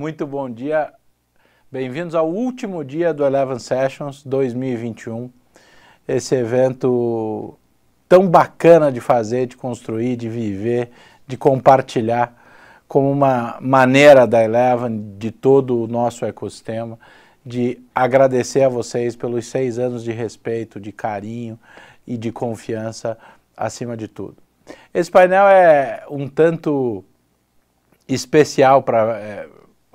Muito bom dia. Bem-vindos ao último dia do Eleven Sessions 2021. Esse evento tão bacana de fazer, de construir, de viver, de compartilhar como uma maneira da Eleven, de todo o nosso ecossistema, de agradecer a vocês pelos seis anos de respeito, de carinho e de confiança acima de tudo. Esse painel é um tanto especial para é,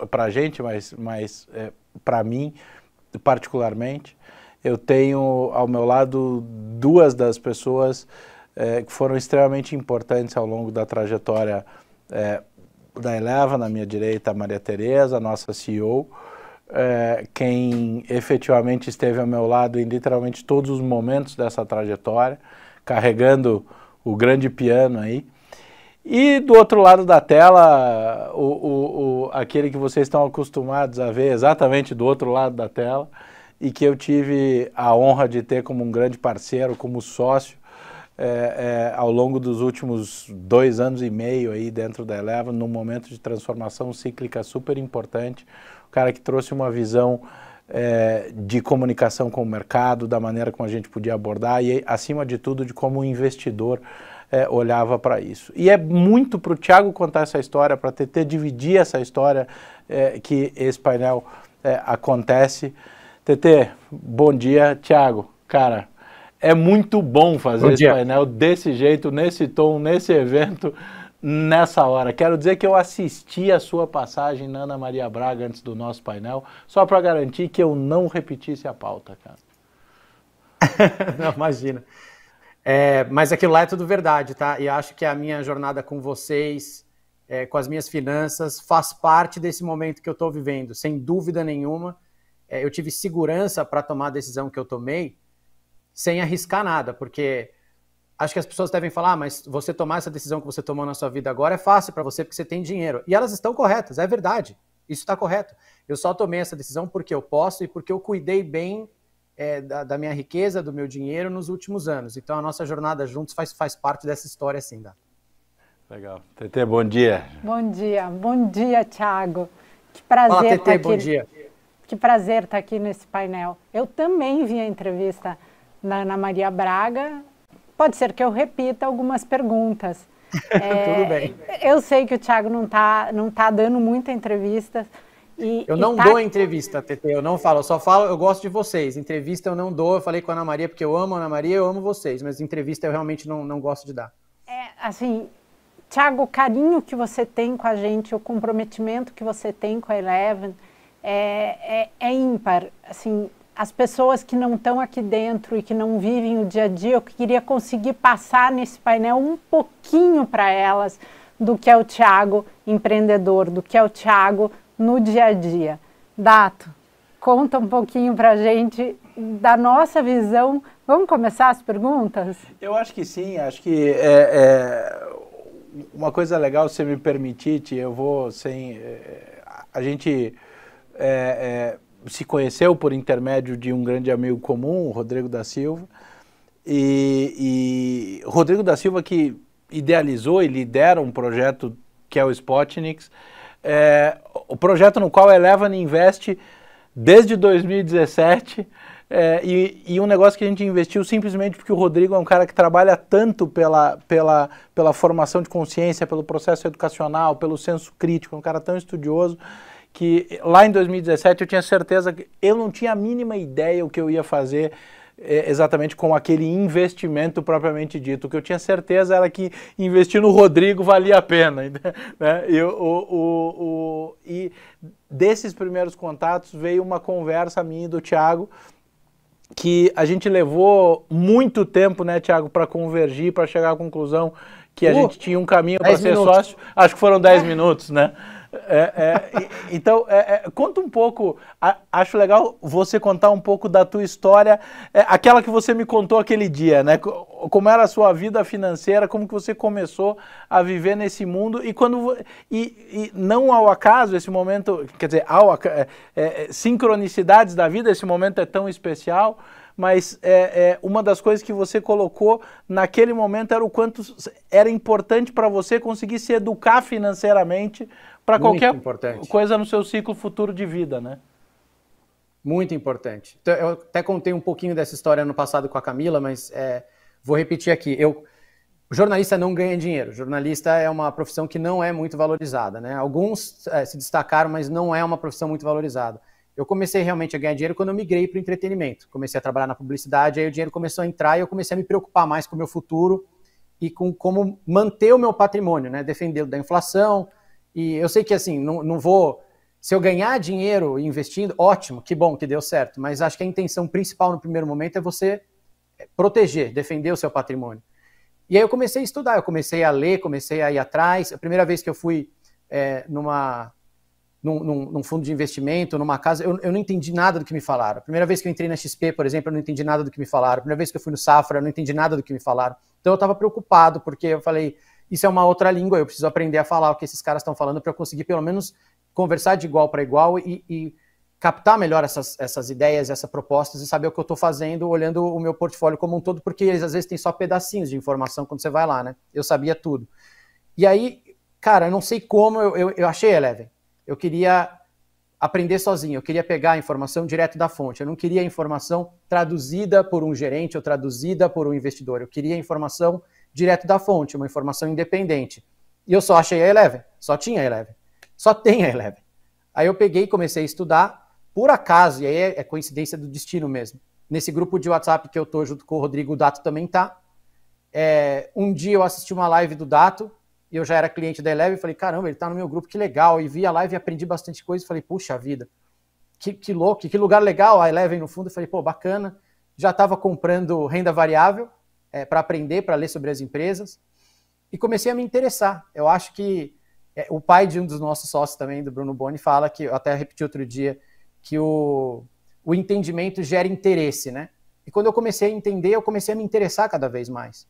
para a gente, mas, mas é, para mim particularmente. Eu tenho ao meu lado duas das pessoas é, que foram extremamente importantes ao longo da trajetória é, da Eleva, na minha direita a Maria Tereza, nossa CEO, é, quem efetivamente esteve ao meu lado em literalmente todos os momentos dessa trajetória, carregando o grande piano aí, e do outro lado da tela, o, o, o, aquele que vocês estão acostumados a ver exatamente do outro lado da tela, e que eu tive a honra de ter como um grande parceiro, como sócio, é, é, ao longo dos últimos dois anos e meio aí dentro da Eleva, num momento de transformação cíclica super importante, o cara que trouxe uma visão é, de comunicação com o mercado, da maneira como a gente podia abordar e, acima de tudo, de como investidor é, olhava para isso. E é muito para o Tiago contar essa história, para TT dividir essa história é, que esse painel é, acontece. TT, bom dia. Tiago, cara, é muito bom fazer bom esse painel desse jeito, nesse tom, nesse evento nessa hora. Quero dizer que eu assisti a sua passagem na Ana Maria Braga antes do nosso painel, só para garantir que eu não repetisse a pauta, cara. não, imagina. É, mas aquilo lá é tudo verdade, tá? E acho que a minha jornada com vocês, é, com as minhas finanças, faz parte desse momento que eu estou vivendo, sem dúvida nenhuma. É, eu tive segurança para tomar a decisão que eu tomei, sem arriscar nada, porque acho que as pessoas devem falar, ah, mas você tomar essa decisão que você tomou na sua vida agora é fácil para você porque você tem dinheiro. E elas estão corretas, é verdade. Isso está correto. Eu só tomei essa decisão porque eu posso e porque eu cuidei bem é, da, da, minha riqueza, do meu dinheiro nos últimos anos. Então a nossa jornada juntos faz, faz parte dessa história assim, Dá. Legal. TT, bom dia. Bom dia, bom dia, Thiago. Que prazer Olá, tá estar aqui. bom dia. Que prazer estar tá aqui nesse painel. Eu também vi a entrevista da Ana Maria Braga. Pode ser que eu repita algumas perguntas. É, Tudo bem. Eu sei que o Thiago não está não tá dando muita entrevista, e, eu não tá... dou entrevista, TT, eu não falo, eu só falo, eu gosto de vocês. Entrevista eu não dou, eu falei com a Ana Maria porque eu amo a Ana Maria, eu amo vocês, mas entrevista eu realmente não, não gosto de dar. É, assim, Tiago, o carinho que você tem com a gente, o comprometimento que você tem com a Eleven é, é, é ímpar. Assim, as pessoas que não estão aqui dentro e que não vivem o dia a dia, eu queria conseguir passar nesse painel um pouquinho para elas do que é o Tiago empreendedor, do que é o Tiago no dia a dia. Dato, conta um pouquinho para a gente da nossa visão. Vamos começar as perguntas? Eu acho que sim, acho que é, é uma coisa legal, se me permitir, eu vou sem... É, a gente é, é, se conheceu por intermédio de um grande amigo comum, o Rodrigo da Silva, e, e Rodrigo da Silva que idealizou e lidera um projeto que é o Spotniks, é, o projeto no qual a Eleven investe desde 2017 é, e, e, um negócio que a gente investiu simplesmente porque o Rodrigo é um cara que trabalha tanto pela, pela, pela formação de consciência, pelo processo educacional, pelo senso crítico, é um cara tão estudioso que lá em 2017 eu tinha certeza que eu não tinha a mínima ideia o que eu ia fazer é, exatamente com aquele investimento propriamente dito. O que eu tinha certeza era que investir no Rodrigo valia a pena. Né? o, o, o, e desses primeiros contatos veio uma conversa minha e do Thiago, que a gente levou muito tempo, né, Thiago, para convergir, para chegar à conclusão que a uh, gente tinha um caminho para ser minutos. sócio. Acho que foram 10 é. minutos, né? É, é, então, é, é, conta um pouco. A, acho legal você contar um pouco da tua história, é, aquela que você me contou aquele dia, né? Como era a sua vida financeira, como que você começou a viver nesse mundo e quando e, e não ao acaso esse momento, quer dizer, ao, é, sincronicidades da vida, esse momento é tão especial. Mas uma das coisas que você colocou naquele momento era o quanto era importante para você conseguir se educar financeiramente para qualquer importante. coisa no seu ciclo futuro de vida, né? Muito importante. Então, eu até contei um pouquinho dessa história no passado com a Camila, mas é, vou repetir aqui. Eu, jornalista não ganha dinheiro. jornalista é uma profissão que não é muito valorizada, né? Alguns é, se destacaram, mas não é uma profissão muito valorizada. Eu comecei realmente a ganhar dinheiro quando eu migrei para o entretenimento. Comecei a trabalhar na publicidade, aí o dinheiro começou a entrar e eu comecei a me preocupar mais com o meu futuro e com como manter o meu patrimônio, né? Defender da inflação, e eu sei que assim, não, não vou. Se eu ganhar dinheiro investindo, ótimo, que bom que deu certo. Mas acho que a intenção principal no primeiro momento é você é, proteger, defender o seu patrimônio. E aí eu comecei a estudar, eu comecei a ler, comecei a ir atrás. A primeira vez que eu fui é, numa, num, num, num, fundo de investimento, numa casa, eu, eu, não entendi nada do que me falaram. A primeira vez que eu entrei na XP, por exemplo, eu não entendi nada do que me falaram. A primeira vez que eu fui no Safra, eu não entendi nada do que me falaram. Então eu estava preocupado, porque eu falei, isso é uma outra língua, eu preciso aprender a falar o que esses caras estão falando para eu conseguir pelo menos conversar de igual para igual e, e, captar melhor essas, essas ideias, essas propostas e saber o que eu estou fazendo olhando o meu portfólio como um todo, porque eles às vezes têm só pedacinhos de informação quando você vai lá, né? Eu sabia tudo. E aí, cara, eu não sei como eu, eu, eu achei Eleven. Eu queria aprender sozinho, eu queria pegar a informação direto da fonte, eu não queria a informação traduzida por um gerente ou traduzida por um investidor, eu queria a informação direto da fonte, uma informação independente. E eu só achei a Eleven, só tinha a Eleven, só tem a Eleven. Aí eu peguei e comecei a estudar, por acaso, e aí é, é coincidência do destino mesmo. Nesse grupo de WhatsApp que eu tô junto com o Rodrigo Dato também tá. É, um dia eu assisti uma live do Dato, e eu já era cliente da Eleven, falei, caramba, ele tá no meu grupo, que legal. E vi a live e aprendi bastante coisa, e falei, puxa vida, que, que louco, que lugar legal a Eleven no fundo. Eu falei, pô, bacana. Já estava comprando renda variável, é, para aprender, para ler sobre as empresas, e comecei a me interessar. Eu acho que é, o pai de um dos nossos sócios também, do Bruno Boni, fala que, eu até repeti outro dia, que o, o entendimento gera interesse, né? E quando eu comecei a entender, eu comecei a me interessar cada vez mais.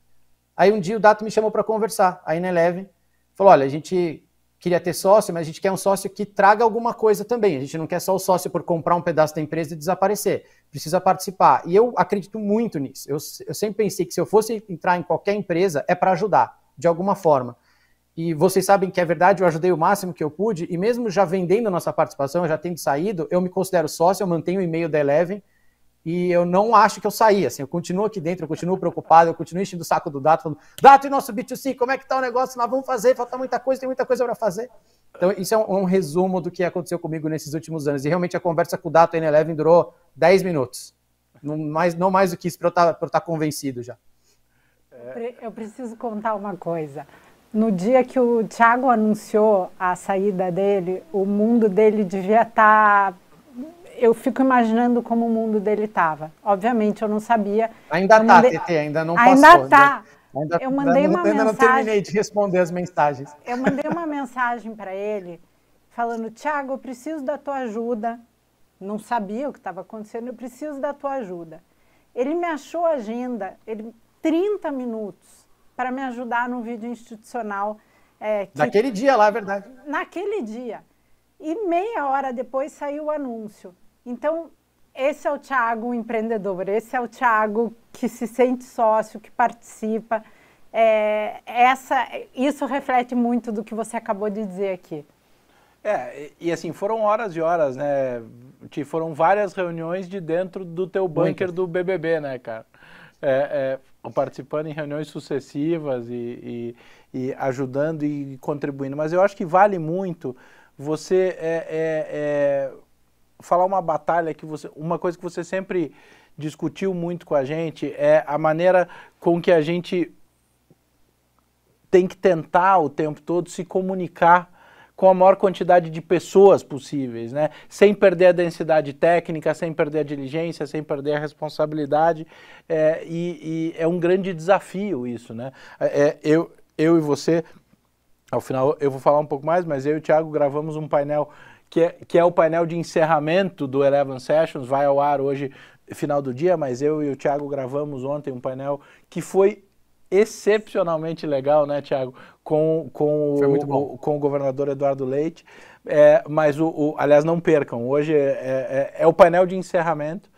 Aí um dia o Dato me chamou para conversar, aí na Eleven, falou, olha, a gente queria ter sócio, mas a gente quer um sócio que traga alguma coisa também. A gente não quer só o sócio por comprar um pedaço da empresa e desaparecer. Precisa participar. E eu acredito muito nisso. Eu, eu sempre pensei que se eu fosse entrar em qualquer empresa, é para ajudar, de alguma forma. E vocês sabem que é verdade, eu ajudei o máximo que eu pude, e mesmo já vendendo a nossa participação, já tendo saído, eu me considero sócio, eu mantenho o e-mail da Eleven, e eu não acho que eu saí, assim, eu continuo aqui dentro, eu continuo preocupado, eu continuo enchendo o saco do Dato, falando, Dato, e nosso B2C, como é que tá o negócio? Nós vamos fazer, falta muita coisa, tem muita coisa para fazer. Então, isso é um, um, resumo do que aconteceu comigo nesses últimos anos. E realmente a conversa com o Dato e na Eleven durou 10 minutos. Não mais, não mais do que isso para eu tá, estar tá convencido já. Eu preciso contar uma coisa. No dia que o Thiago anunciou a saída dele, o mundo dele devia estar tá eu fico imaginando como o mundo dele estava. Obviamente, eu não sabia. Ainda está, mandei... ainda não ainda passou. Tá. Ainda está. eu mandei ainda, uma ainda mensagem. Ainda não terminei de responder as mensagens. Eu mandei uma mensagem para ele falando, Tiago, eu preciso da tua ajuda. Não sabia o que estava acontecendo, eu preciso da tua ajuda. Ele me achou a agenda, ele 30 minutos para me ajudar num vídeo institucional. É, que... Naquele dia lá, é verdade. Naquele dia. E meia hora depois saiu o anúncio. Então, esse é o Thiago empreendedor, esse é o Thiago que se sente sócio, que participa. É, essa, isso reflete muito do que você acabou de dizer aqui. É, e, e assim, foram horas e horas, né? Foram várias reuniões de dentro do teu bunker do BBB, né, cara? É, é, participando em reuniões sucessivas e, e, e, ajudando e contribuindo. Mas eu acho que vale muito você é, é, é falar uma batalha que você, uma coisa que você sempre discutiu muito com a gente é a maneira com que a gente tem que tentar o tempo todo se comunicar com a maior quantidade de pessoas possíveis, né? Sem perder a densidade técnica, sem perder a diligência, sem perder a responsabilidade. É, e, e, é um grande desafio isso, né? É, é eu, eu e você, ao final eu vou falar um pouco mais, mas eu e o Thiago gravamos um painel que é, que é o painel de encerramento do Eleven Sessions, vai ao ar hoje, final do dia, mas eu e o Thiago gravamos ontem um painel que foi excepcionalmente legal, né, Thiago? Com, com, o, com o governador Eduardo Leite. É, mas, o, o, aliás, não percam, hoje é, é, é o painel de encerramento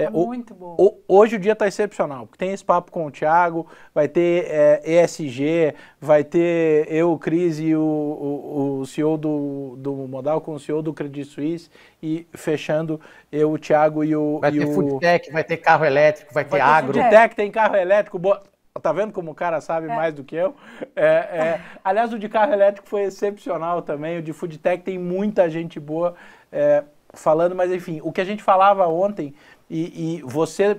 é, tá muito bom. O, hoje o dia está excepcional, porque tem esse papo com o Thiago, vai ter é, ESG, vai ter eu, o Cris e o, o, o CEO do, do Modal com o CEO do Credit Suisse e fechando eu, o Thiago e o... Vai e ter o... foodtech, vai ter carro elétrico, vai, vai ter, ter agro. Foodtech, tem carro elétrico, boa... Tá vendo como o cara sabe é. mais do que eu? É, é. aliás, o de carro elétrico foi excepcional também. O de foodtech tem muita gente boa é, falando, mas enfim, o que a gente falava ontem e, e você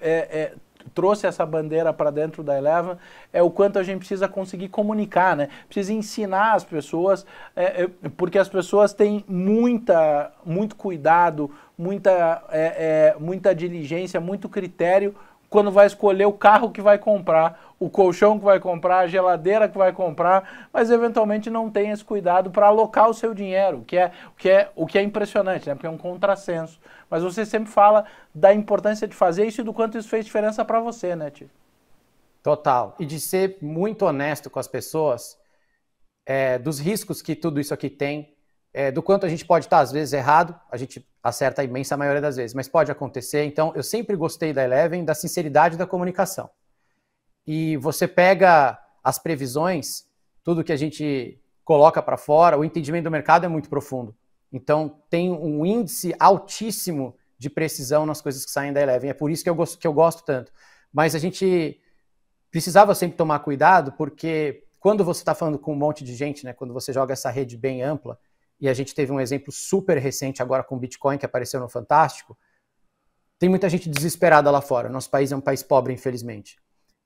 é, é, trouxe essa bandeira para dentro da Eleven é o quanto a gente precisa conseguir comunicar, né? Precisa ensinar as pessoas, é, é, porque as pessoas têm muita, muito cuidado, muita, é, é muita diligência, muito critério quando vai escolher o carro que vai comprar, o colchão que vai comprar, a geladeira que vai comprar, mas eventualmente não tem esse cuidado para alocar o seu dinheiro, o que é, que é, o que é impressionante, né? porque é um contrassenso. Mas você sempre fala da importância de fazer isso e do quanto isso fez diferença para você, né, Tio? Total. E de ser muito honesto com as pessoas, é, dos riscos que tudo isso aqui tem, é, do quanto a gente pode estar, às vezes, errado, a gente acerta a imensa maioria das vezes, mas pode acontecer. Então, eu sempre gostei da Eleven, da sinceridade da comunicação. E você pega as previsões, tudo que a gente coloca para fora, o entendimento do mercado é muito profundo. Então, tem um índice altíssimo de precisão nas coisas que saem da Eleven. É por isso que eu gosto, que eu gosto tanto. Mas a gente precisava sempre tomar cuidado, porque quando você está falando com um monte de gente, né, quando você joga essa rede bem ampla, e a gente teve um exemplo super recente agora com o Bitcoin, que apareceu no Fantástico, tem muita gente desesperada lá fora. Nosso país é um país pobre, infelizmente.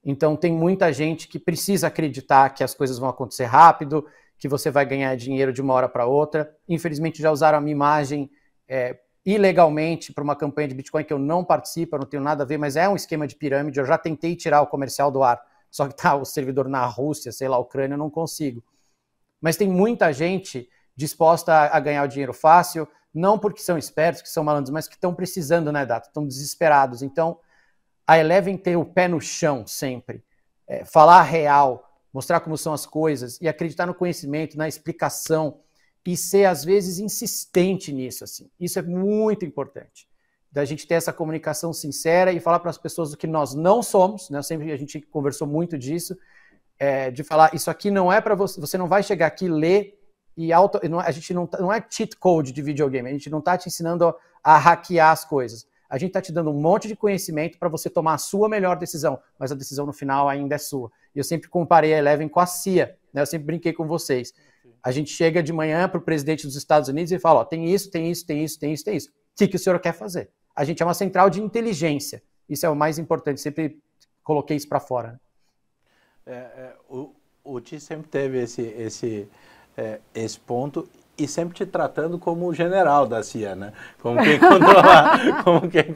Então, tem muita gente que precisa acreditar que as coisas vão acontecer rápido, que você vai ganhar dinheiro de uma hora para outra. Infelizmente, já usaram a minha imagem é, ilegalmente para uma campanha de Bitcoin que eu não participo, eu não tenho nada a ver, mas é um esquema de pirâmide. Eu já tentei tirar o comercial do ar, só que está o servidor na Rússia, sei lá, Ucrânia, eu não consigo. Mas tem muita gente disposta a ganhar o dinheiro fácil, não porque são espertos, que são malandros, mas que estão precisando, né, Data? Estão desesperados. Então, a Eleven ter o pé no chão sempre, é, falar real, mostrar como são as coisas e acreditar no conhecimento, na explicação e ser, às vezes, insistente nisso, assim. Isso é muito importante. Da gente ter essa comunicação sincera e falar para as pessoas o que nós não somos, né? Sempre a gente conversou muito disso, é, de falar, isso aqui não é para você, você não vai chegar aqui, ler e auto, não, é, a gente não, tá, não é cheat code de videogame, a gente não está te ensinando a, hackear as coisas. A gente está te dando um monte de conhecimento para você tomar a sua melhor decisão, mas a decisão no final ainda é sua. E eu sempre comparei a Eleven com a CIA, né? eu sempre brinquei com vocês. A gente chega de manhã para o presidente dos Estados Unidos e fala: ó, tem isso, tem isso, tem isso, tem isso, tem isso. O que, que o senhor quer fazer? A gente é uma central de inteligência. Isso é o mais importante, sempre coloquei isso para fora. Né? É, é, o, o T sempre teve esse, esse é, esse ponto e sempre te tratando como general da CIA, né? Como quem controlava, como quem,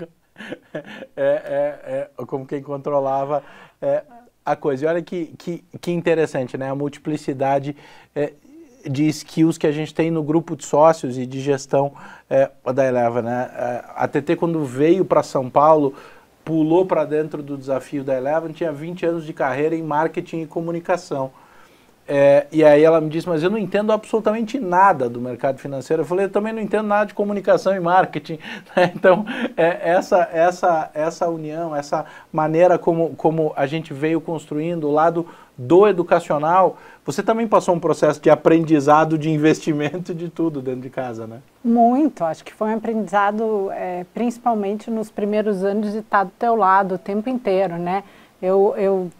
é, é, é, como quem controlava é, a coisa. E olha que, que, que interessante, né? A multiplicidade é, de skills que a gente tem no grupo de sócios e de gestão é, da Eleva. Né? A TT, quando veio para São Paulo, pulou para dentro do desafio da Eleva, tinha 20 anos de carreira em marketing e comunicação. É, e aí ela me disse, mas eu não entendo absolutamente nada do mercado financeiro. Eu falei, eu também não entendo nada de comunicação e marketing. Né? Então, é, essa, essa, essa união, essa maneira como, como a gente veio construindo o lado do educacional, você também passou um processo de aprendizado, de investimento, de tudo dentro de casa, né? Muito, acho que foi um aprendizado, é, principalmente nos primeiros anos de estar do teu lado o tempo inteiro, né? Eu, eu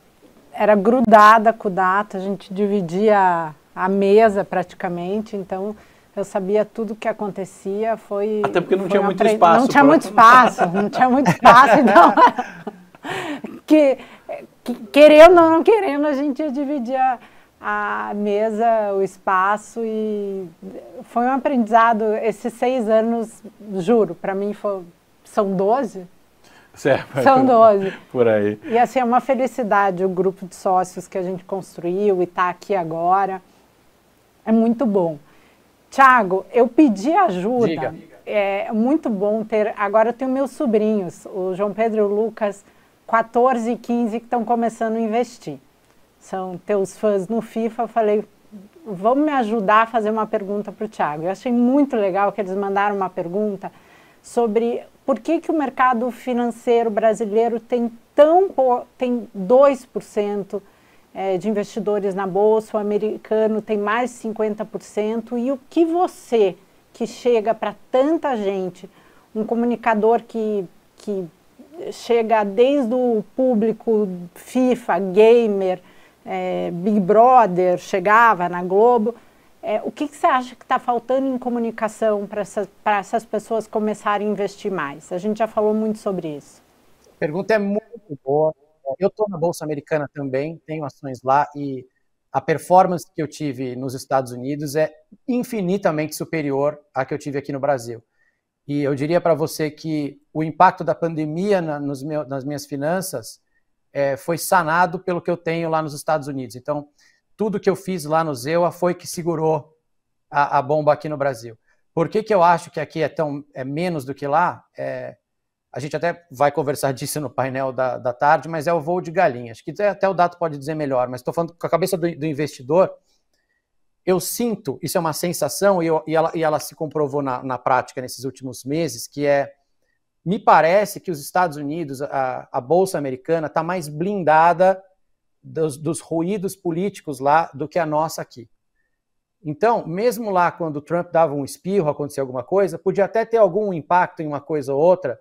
era grudada com o data, a gente dividia a mesa praticamente, então eu sabia tudo o que acontecia, foi... Até porque não tinha muito espaço. Não tinha pra... muito espaço, não tinha muito espaço, então... que, que, querendo ou não querendo, a gente ia dividir a, mesa, o espaço e foi um aprendizado. Esses seis anos, juro, para mim foi, são doze Certo. São 12. Por aí. E assim, é uma felicidade o grupo de sócios que a gente construiu e está aqui agora. É muito bom. Tiago, eu pedi ajuda. Diga. É muito bom ter. Agora eu tenho meus sobrinhos, o João Pedro e o Lucas, 14 e 15, que estão começando a investir. São teus fãs no FIFA. Eu falei, vamos me ajudar a fazer uma pergunta para o Tiago. Eu achei muito legal que eles mandaram uma pergunta sobre por que, que o mercado financeiro brasileiro tem tão tem 2% é, eh, de investidores na bolsa, o americano tem mais 50%? E o que você, que chega para tanta gente, um comunicador que, que chega desde o público FIFA, gamer, é, Big Brother, chegava na Globo, é, o que, que, você acha que está faltando em comunicação para essas, essas, pessoas começarem a investir mais? A gente já falou muito sobre isso. A pergunta é muito boa. Eu estou na Bolsa Americana também, tenho ações lá e a performance que eu tive nos Estados Unidos é infinitamente superior à que eu tive aqui no Brasil. E eu diria para você que o impacto da pandemia na, nas minhas finanças é, foi sanado pelo que eu tenho lá nos Estados Unidos. Então, tudo que eu fiz lá no Zewa foi que segurou a, a, bomba aqui no Brasil. Por que, que eu acho que aqui é tão é menos do que lá? É, a gente até vai conversar disso no painel da, da tarde, mas é o voo de galinha. Acho que até o dado pode dizer melhor, mas estou falando com a cabeça do, do, investidor. Eu sinto, isso é uma sensação, e, eu, e, ela, e ela, se comprovou na, na, prática nesses últimos meses, que é, me parece que os Estados Unidos, a, a Bolsa Americana, está mais blindada dos, dos ruídos políticos lá do que a nossa aqui. Então, mesmo lá quando o Trump dava um espirro, acontecia alguma coisa, podia até ter algum impacto em uma coisa ou outra,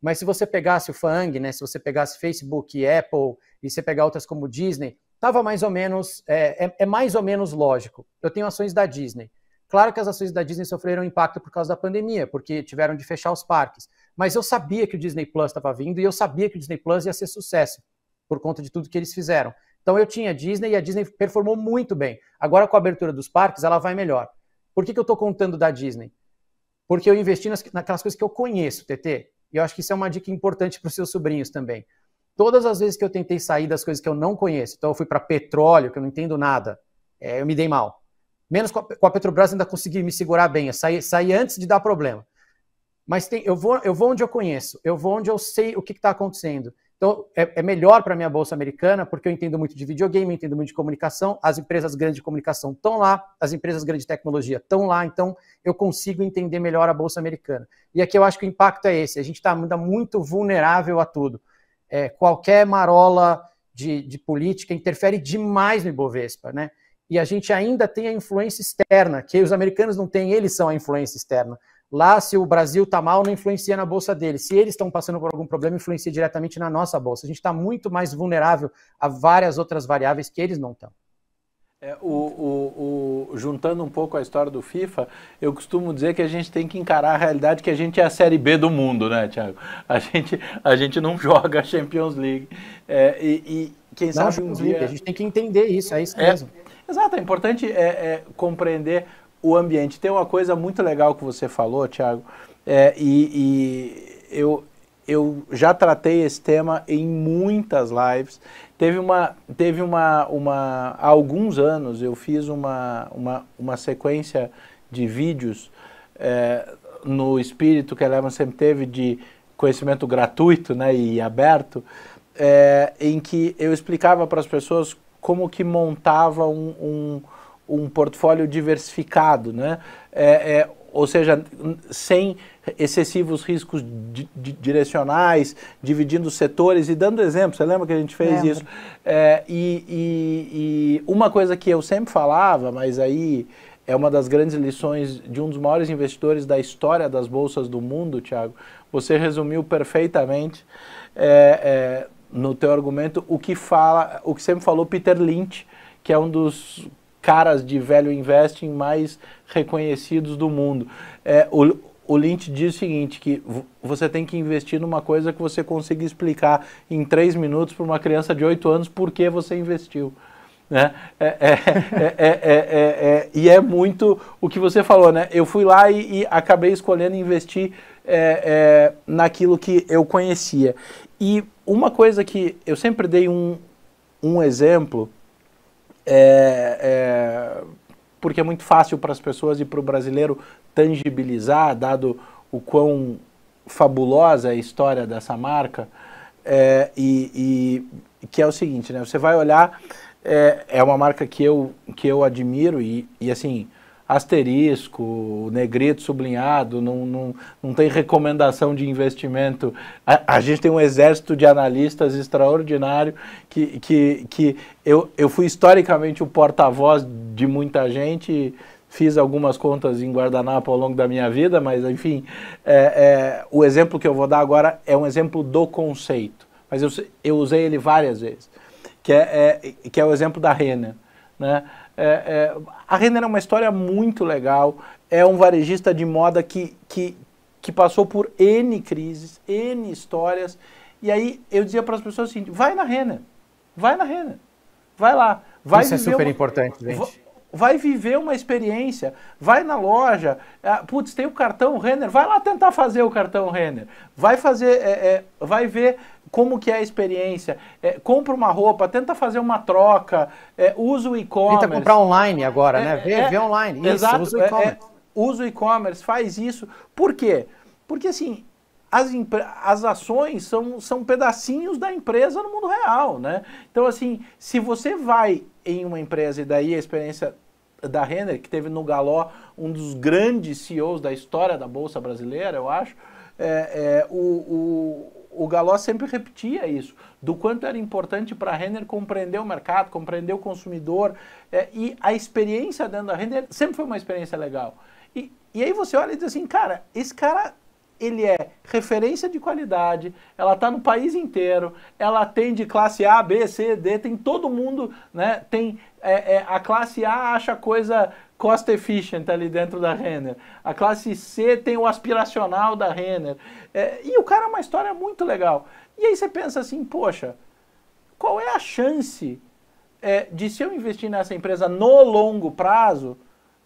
mas se você pegasse o FANG, né, se você pegasse Facebook e Apple, e você pegar outras como Disney, estava mais ou menos, é, é, é, mais ou menos lógico. Eu tenho ações da Disney. Claro que as ações da Disney sofreram impacto por causa da pandemia, porque tiveram de fechar os parques. Mas eu sabia que o Disney Plus estava vindo e eu sabia que o Disney Plus ia ser sucesso por conta de tudo que eles fizeram. Então eu tinha a Disney e a Disney performou muito bem. Agora com a abertura dos parques, ela vai melhor. Por que, que eu estou contando da Disney? Porque eu investi nas, naquelas coisas que eu conheço, TT. E eu acho que isso é uma dica importante para os seus sobrinhos também. Todas as vezes que eu tentei sair das coisas que eu não conheço, então eu fui para petróleo, que eu não entendo nada, é, eu me dei mal. Menos com a, com a, Petrobras ainda consegui me segurar bem, eu saí, saí antes de dar problema. Mas tem, eu, vou, eu vou onde eu conheço, eu vou onde eu sei o que está acontecendo. Então, é, é melhor para a minha bolsa americana, porque eu entendo muito de videogame, entendo muito de comunicação, as empresas grandes de comunicação estão lá, as empresas grandes de tecnologia estão lá, então eu consigo entender melhor a bolsa americana. E aqui eu acho que o impacto é esse: a gente está tá muito vulnerável a tudo. É, qualquer marola de, de, política interfere demais no Ibovespa, né? E a gente ainda tem a influência externa, que os americanos não têm, eles são a influência externa. Lá, se o Brasil está mal, não influencia na bolsa deles. Se eles estão passando por algum problema, influencia diretamente na nossa bolsa. A gente está muito mais vulnerável a várias outras variáveis que eles não estão. É, o, o, o, juntando um pouco a história do FIFA, eu costumo dizer que a gente tem que encarar a realidade que a gente é a Série B do mundo, né, Tiago? A gente, a gente não joga a Champions League. É, e, e, quem não sabe um dia... League, a gente tem que entender isso, é isso é, mesmo. exato, é importante é, é compreender o ambiente. Tem uma coisa muito legal que você falou, Tiago, é, e, e eu, eu já tratei esse tema em muitas lives. Teve uma, teve uma, uma há alguns anos eu fiz uma, uma, uma sequência de vídeos é, no espírito que a Eleven sempre teve de conhecimento gratuito né, e aberto, é, em que eu explicava para as pessoas como que montava um, um portfólio diversificado, né? É, é, ou seja, sem excessivos riscos di di direcionais, dividindo setores e dando exemplos. Você lembra que a gente fez isso? É, e, e, e uma coisa que eu sempre falava, mas aí é uma das grandes lições de um dos maiores investidores da história das bolsas do mundo, Tiago. Você resumiu perfeitamente é, é, no teu argumento o que fala, o que sempre falou Peter Lynch, que é um dos caras de velho investing mais reconhecidos do mundo. É, o, o Lynch diz o seguinte, que você tem que investir numa coisa que você consiga explicar em três minutos para uma criança de oito anos por que você investiu. Né? É é é, é, é, é, e é muito o que você falou, né? Eu fui lá e, e acabei escolhendo investir naquilo que eu conhecia. E uma coisa que eu sempre dei um, um exemplo é, é, porque é muito fácil para as pessoas e para o brasileiro tangibilizar, dado o quão fabulosa é a história dessa marca, é, e, e, que é o seguinte, né? Você vai olhar, é, é uma marca que eu, que eu admiro e, e assim, asterisco, negrito sublinhado, não, não, não tem recomendação de investimento. A, a gente tem um exército de analistas extraordinário que, que, que eu, eu fui historicamente o porta-voz de muita gente fiz algumas contas em guardanapo ao longo da minha vida, mas enfim, é, é, o exemplo que eu vou dar agora é um exemplo do conceito, mas eu, eu usei ele várias vezes, que é, é que é o exemplo da Renner, né? É, é, a Renner é uma história muito legal, é um varejista de moda que, que, que passou por N crises, N histórias. E aí eu dizia para as pessoas o assim, seguinte: vai na Renner, vai na Renner, vai lá. Vai Isso é super uma, importante, gente. Vai viver uma experiência, vai na loja, é, putz, tem o cartão Renner, vai lá tentar fazer o cartão Renner, vai fazer, é, é vai ver como que é a experiência, é, compra uma roupa, tenta fazer uma troca, é, usa o e-commerce. Tenta comprar online agora, né? é, né? Vê, é, vê online. Isso, exato, usa o é, é, e-commerce. usa o e-commerce, faz isso. Por quê? Porque assim, as, as ações são, são pedacinhos da empresa no mundo real, né? Então assim, se você vai em uma empresa, e daí a experiência da Renner, que teve no Galó um dos grandes CEOs da história da Bolsa Brasileira, eu acho, é, é, o, o Galó sempre repetia isso, do quanto era importante para a Renner compreender o mercado, compreender o consumidor, é, e a experiência dentro da Renner sempre foi uma experiência legal. E, e aí você olha e diz assim, cara, esse cara ele é referência de qualidade, ela está no país inteiro, ela atende classe A, B, C, D, tem todo mundo, né? Tem é, é, a classe A acha coisa cost efficient ali dentro da Renner. A classe C tem o aspiracional da Renner. É, e o cara é uma história muito legal. E aí você pensa assim, poxa, qual é a chance é, de se eu investir nessa empresa no longo prazo,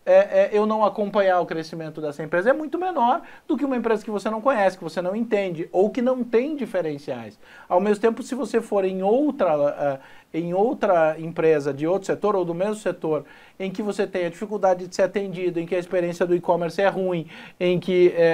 é, é eu não acompanhar o crescimento dessa empresa? É muito menor do que uma empresa que você não conhece, que você não entende ou que não tem diferenciais. Ao mesmo tempo, se você for em outra ah, em outra empresa de outro setor ou do mesmo setor, em que você tem a dificuldade de ser atendido, em que a experiência do e-commerce é ruim, em que é, é,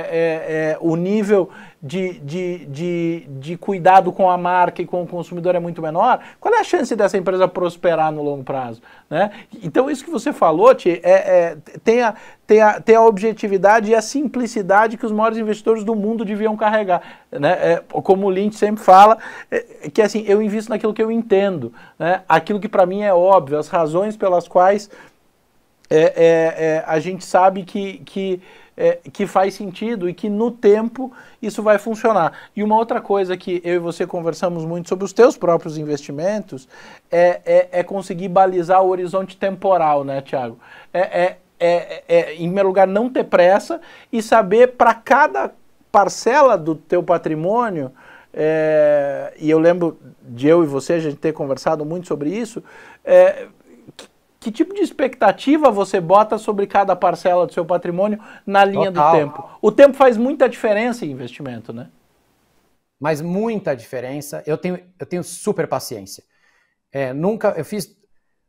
é, o nível de, de, de, de cuidado com a marca e com o consumidor é muito menor, qual é a chance dessa empresa prosperar no longo prazo? Né? Então, isso que você falou, Ti, é, é, tem, a, ter a, ter a objetividade e a simplicidade que os maiores investidores do mundo deviam carregar. Né? É, como o Lynch sempre fala, é, que assim, eu invisto naquilo que eu entendo, né? aquilo que para mim é óbvio, as razões pelas quais é, é, é a gente sabe que, que, é, que faz sentido e que no tempo isso vai funcionar. E uma outra coisa que eu e você conversamos muito sobre os teus próprios investimentos é, é, conseguir balizar o horizonte temporal, né, Tiago? é, é, é, é, em primeiro lugar, não ter pressa e saber para cada parcela do teu patrimônio, é, e eu lembro de eu e você, a gente ter conversado muito sobre isso, é, que, que, tipo de expectativa você bota sobre cada parcela do seu patrimônio na linha Total. do tempo? O tempo faz muita diferença em investimento, né? Mas muita diferença. Eu tenho, eu tenho super paciência. É, nunca, eu fiz,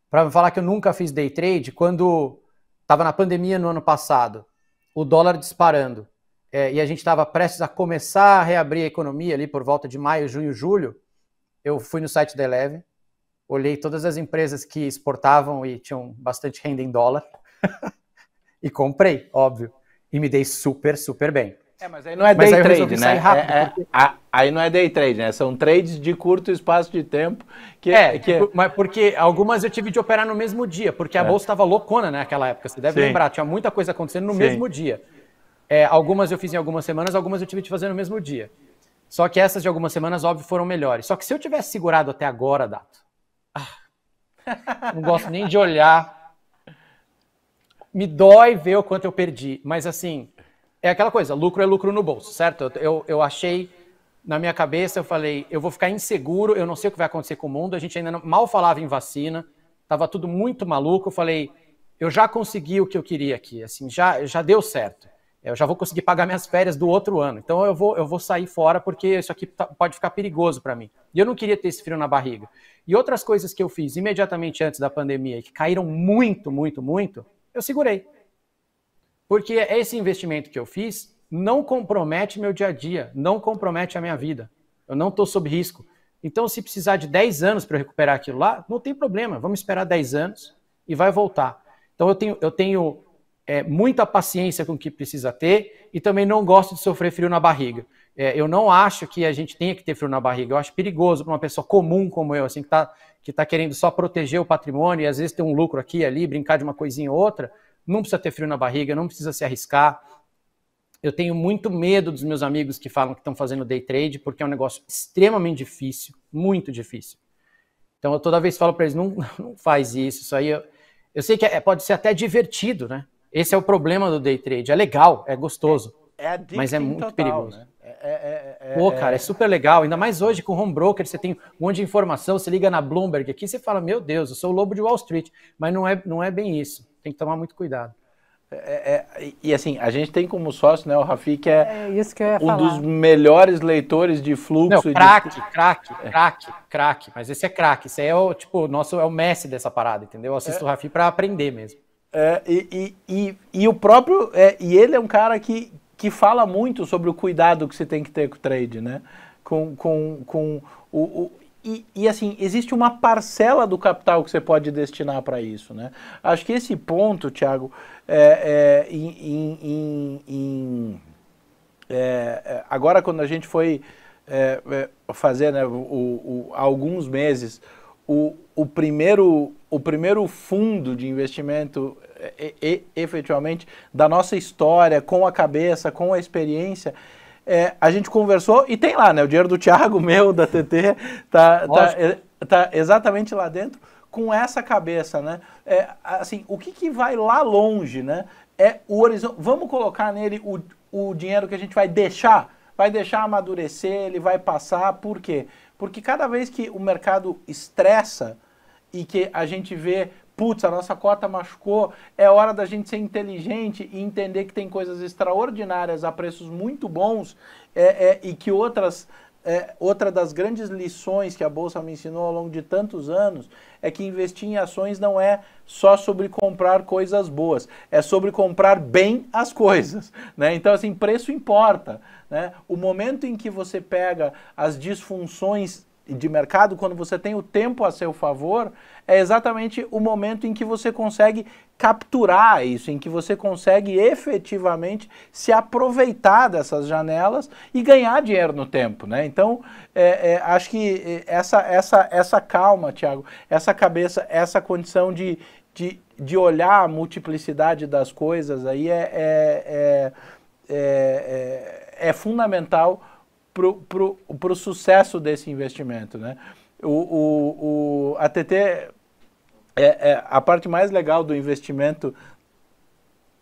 para falar que eu nunca fiz day trade, quando estava na pandemia no ano passado, o dólar disparando, é, e a gente estava prestes a começar a reabrir a economia ali por volta de maio, junho, julho, eu fui no site da Eleve, olhei todas as empresas que exportavam e tinham bastante renda em dólar e comprei, óbvio, e me dei super, super bem. É, mas aí não é day trade, né? Rápido, é, é, porque... a, aí não é day trade, né? São trades de curto espaço de tempo. Que, é, que... Por, é- mas porque algumas eu tive de operar no mesmo dia, porque a é. bolsa estava loucona né, naquela época. Você deve Sim. lembrar, tinha muita coisa acontecendo no Sim. mesmo dia. É, algumas eu fiz em algumas semanas, algumas eu tive de fazer no mesmo dia. Só que essas de algumas semanas, óbvio, foram melhores. Só que se eu tivesse segurado até agora, Dato, ah, não gosto nem de olhar. Me dói ver o quanto eu perdi, mas assim, é aquela coisa, lucro é lucro no bolso, certo? Eu, eu achei, na minha cabeça, eu falei, eu vou ficar inseguro, eu não sei o que vai acontecer com o mundo, a gente ainda não, mal falava em vacina, estava tudo muito maluco, eu falei, eu já consegui o que eu queria aqui, assim, já, já deu certo. Eu já vou conseguir pagar minhas férias do outro ano. Então eu vou, eu vou sair fora porque isso aqui tá, pode ficar perigoso para mim. E eu não queria ter esse frio na barriga. E outras coisas que eu fiz imediatamente antes da pandemia e que caíram muito, muito, muito, eu segurei. Porque esse investimento que eu fiz não compromete meu dia a dia, não compromete a minha vida. Eu não estou sob risco. Então, se precisar de 10 anos para recuperar aquilo lá, não tem problema. Vamos esperar 10 anos e vai voltar. Então, eu tenho, eu tenho é, muita paciência com o que precisa ter e também não gosto de sofrer frio na barriga. É, eu não acho que a gente tenha que ter frio na barriga. Eu acho perigoso para uma pessoa comum como eu, assim, que está que tá querendo só proteger o patrimônio e às vezes ter um lucro aqui e ali, brincar de uma coisinha ou outra não precisa ter frio na barriga, não precisa se arriscar. Eu tenho muito medo dos meus amigos que falam que estão fazendo day trade, porque é um negócio extremamente difícil, muito difícil. Então eu toda vez falo para eles: não, não faz isso, isso aí. Eu, eu sei que é, pode ser até divertido, né? Esse é o problema do day trade. É legal, é gostoso, é, é mas é muito total, perigoso. Né? É, é, é, é Pô, cara, é super legal. Ainda mais hoje com o home broker, você tem um monte de informação, você liga na Bloomberg aqui, você fala: meu Deus, eu sou o lobo de Wall Street. Mas não é, não é bem isso tem que tomar muito cuidado. É, é, é e assim, a gente tem como sócio, né, o Rafi, que é, é que um dos melhores leitores de fluxo. Não, craque, de... craque, é. craque, craque. Mas esse é craque, esse é o tipo, nosso, é o Messi dessa parada, entendeu? Eu assisto é. o Rafi para aprender mesmo. E, e, e, e, o próprio, e ele é um cara que, que fala muito sobre o cuidado que você tem que ter com o trade, né? Com, com, com o, o e, e, assim, existe uma parcela do capital que você pode destinar para isso, né? Acho que esse ponto, Thiago, é, é, em, em, em, é, é, agora quando a gente foi é, é, fazer né, o, o, alguns meses o, o, primeiro, o primeiro fundo de investimento e, e, efetivamente da nossa história, com a cabeça, com a experiência, é, a gente conversou e tem lá, né? O dinheiro do Thiago, meu, da TT, tá, tá, é, tá exatamente lá dentro com essa cabeça, né? É, assim, o que, que vai lá longe, né? É o horizonte. Vamos colocar nele o, o dinheiro que a gente vai deixar, vai deixar amadurecer, ele vai passar, por quê? Porque cada vez que o mercado estressa e que a gente vê putz, a nossa cota machucou, é hora da gente ser inteligente e entender que tem coisas extraordinárias a preços muito bons é, é, e que outras. É, outra das grandes lições que a Bolsa me ensinou ao longo de tantos anos é que investir em ações não é só sobre comprar coisas boas, é sobre comprar bem as coisas. Né? Então, assim, preço importa. Né? O momento em que você pega as disfunções de mercado, quando você tem o tempo a seu favor, é exatamente o momento em que você consegue capturar isso, em que você consegue efetivamente se aproveitar dessas janelas e ganhar dinheiro no tempo, né? Então, é, é, acho que é, essa, essa, essa calma, Tiago, essa cabeça, essa condição de, de, de olhar a multiplicidade das coisas aí é, é, é, é, é fundamental para o sucesso desse investimento. Né? O, o, o, a TT, é, é, a parte mais legal do investimento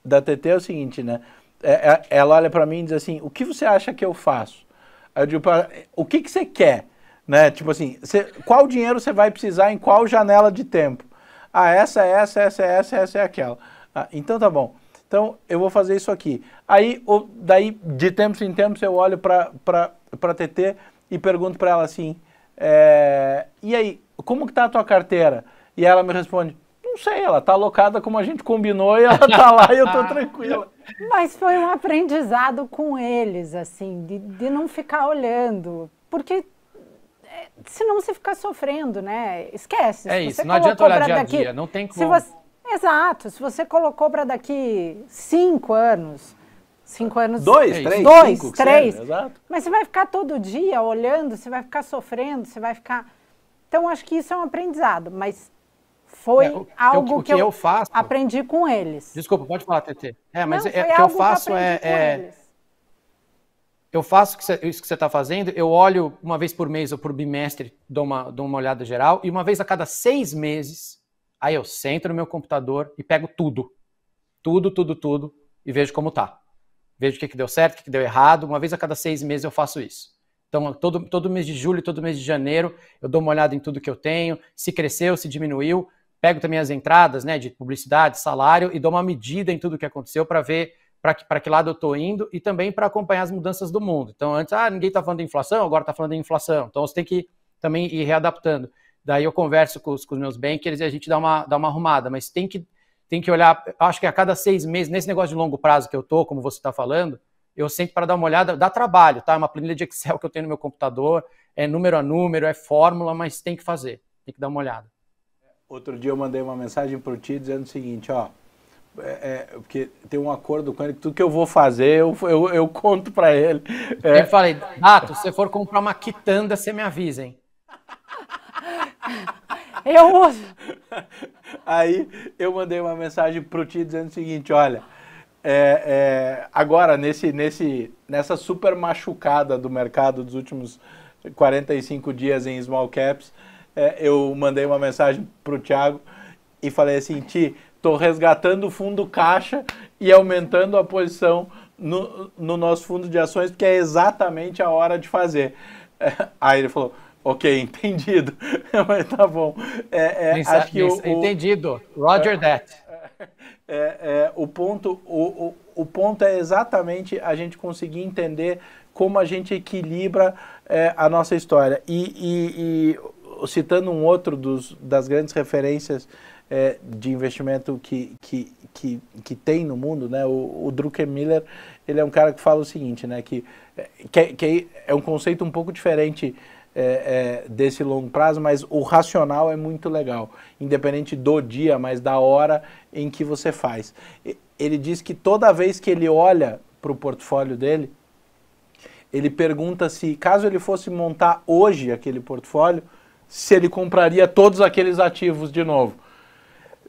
da TT é o seguinte, né? É, é ela olha para mim e diz assim, o que você acha que eu faço? Aí eu digo, pra, o que, que você quer? Né? Tipo assim, cê, qual dinheiro você vai precisar em qual janela de tempo? Ah, essa, essa, essa, essa, essa é aquela. Ah, então tá bom. Então eu vou fazer isso aqui. Aí, o, daí, de tempos em tempos, eu olho para para TT e pergunto para ela assim, é, e aí, como que tá a tua carteira? E ela me responde, não sei, ela tá alocada como a gente combinou e ela tá lá e eu tô tranquila. Mas foi um aprendizado com eles, assim, de, de não ficar olhando, porque é, senão você fica sofrendo, né? Esquece. É isso, não adianta olhar dia daqui, a dia, não tem como. Se você, exato, se você colocou para daqui cinco anos Cinco anos. Dois, é três, dois, cinco, três. exato. Mas você vai ficar todo dia olhando, você vai ficar sofrendo, você vai ficar. Então acho que isso é um aprendizado, mas foi é, o, algo o que, que, eu, eu faço, aprendi com eles. Desculpa, pode falar, TT. É, mas Não, é, o que eu faço que eu é, é eu faço isso que você está fazendo, eu olho uma vez por mês ou por bimestre, dou uma, dou uma olhada geral, e uma vez a cada seis meses, aí eu sento no meu computador e pego tudo. Tudo, tudo, tudo, e vejo como tá. Vejo o que, que deu certo, o que, que deu errado. Uma vez a cada seis meses eu faço isso. Então, todo, todo mês de julho, todo mês de janeiro, eu dou uma olhada em tudo que eu tenho, se cresceu, se diminuiu. Pego também as entradas né, de publicidade, salário e dou uma medida em tudo que aconteceu para ver para que, que lado eu estou indo e também para acompanhar as mudanças do mundo. Então, antes, ah, ninguém está falando de inflação, agora está falando de inflação. Então, você tem que também ir readaptando. Daí eu converso com os, com os meus bankers e a gente dá uma, dá uma arrumada, mas tem que tem que olhar, acho que a cada seis meses, nesse negócio de longo prazo que eu tô, como você está falando, eu sento para dar uma olhada, dá trabalho, tá? É uma planilha de Excel que eu tenho no meu computador, é número a número, é fórmula, mas tem que fazer, tem que dar uma olhada. Outro dia eu mandei uma mensagem para o Ti dizendo o seguinte, ó, é, é, porque tem um acordo com ele que tudo que eu vou fazer eu, eu, eu conto para ele. É. Eu falei, Dato, se você for comprar uma quitanda, você me avisa, hein? Eu uso. Aí eu mandei uma mensagem pro Ti dizendo o seguinte, olha, é, é, agora nesse, nesse, nessa super machucada do mercado dos últimos 45 dias em small caps, é, eu mandei uma mensagem pro Thiago e falei assim, Ti, tô resgatando o fundo caixa e aumentando a posição no, no nosso fundo de ações, porque é exatamente a hora de fazer. Aí ele falou, Ok, entendido. Mas tá bom. É, é, acho que o, entendido. Roger é, that. É, é, o, ponto, o, o, o, ponto é exatamente a gente conseguir entender como a gente equilibra é, a nossa história. E, e, e, citando um outro dos, das grandes referências de investimento que, que, que, que, tem no mundo, né? O, o Miller, ele é um cara que fala o seguinte, né? Que, que, que é um conceito um pouco diferente é, é, desse longo prazo, mas o racional é muito legal, independente do dia, mas da hora em que você faz. Ele diz que toda vez que ele olha para o portfólio dele, ele pergunta se, caso ele fosse montar hoje aquele portfólio, se ele compraria todos aqueles ativos de novo.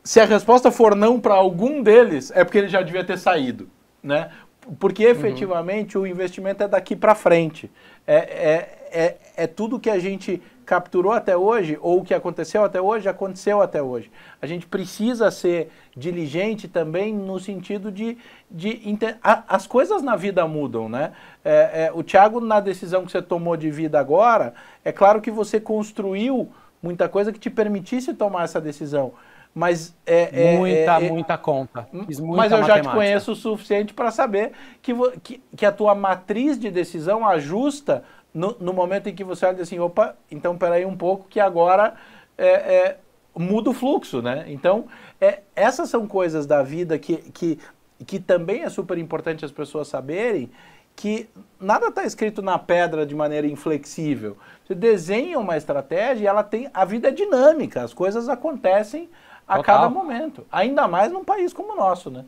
Se a resposta for não para algum deles, é porque ele já devia ter saído, né? Porque uhum. efetivamente uhum. o investimento é daqui para frente. é, é é, é tudo que a gente capturou até hoje, ou o que aconteceu até hoje, aconteceu até hoje. A gente precisa ser diligente também no sentido de. de a, as coisas na vida mudam, né? É, é, o Thiago, na decisão que você tomou de vida agora, é claro que você construiu muita coisa que te permitisse tomar essa decisão. Mas é, é, é muita, é, muita conta. Hum, muita mas eu já te conheço o suficiente para saber que, que, que a tua matriz de decisão ajusta no, no, momento em que você olha assim, opa, então peraí um pouco que agora é, é, muda o fluxo, né? Então, é, essas são coisas da vida que, que, que também é super importante as pessoas saberem que nada está escrito na pedra de maneira inflexível. Você desenha uma estratégia e ela tem. A vida é dinâmica, as coisas acontecem a Total. cada momento. Ainda mais num país como o nosso, né?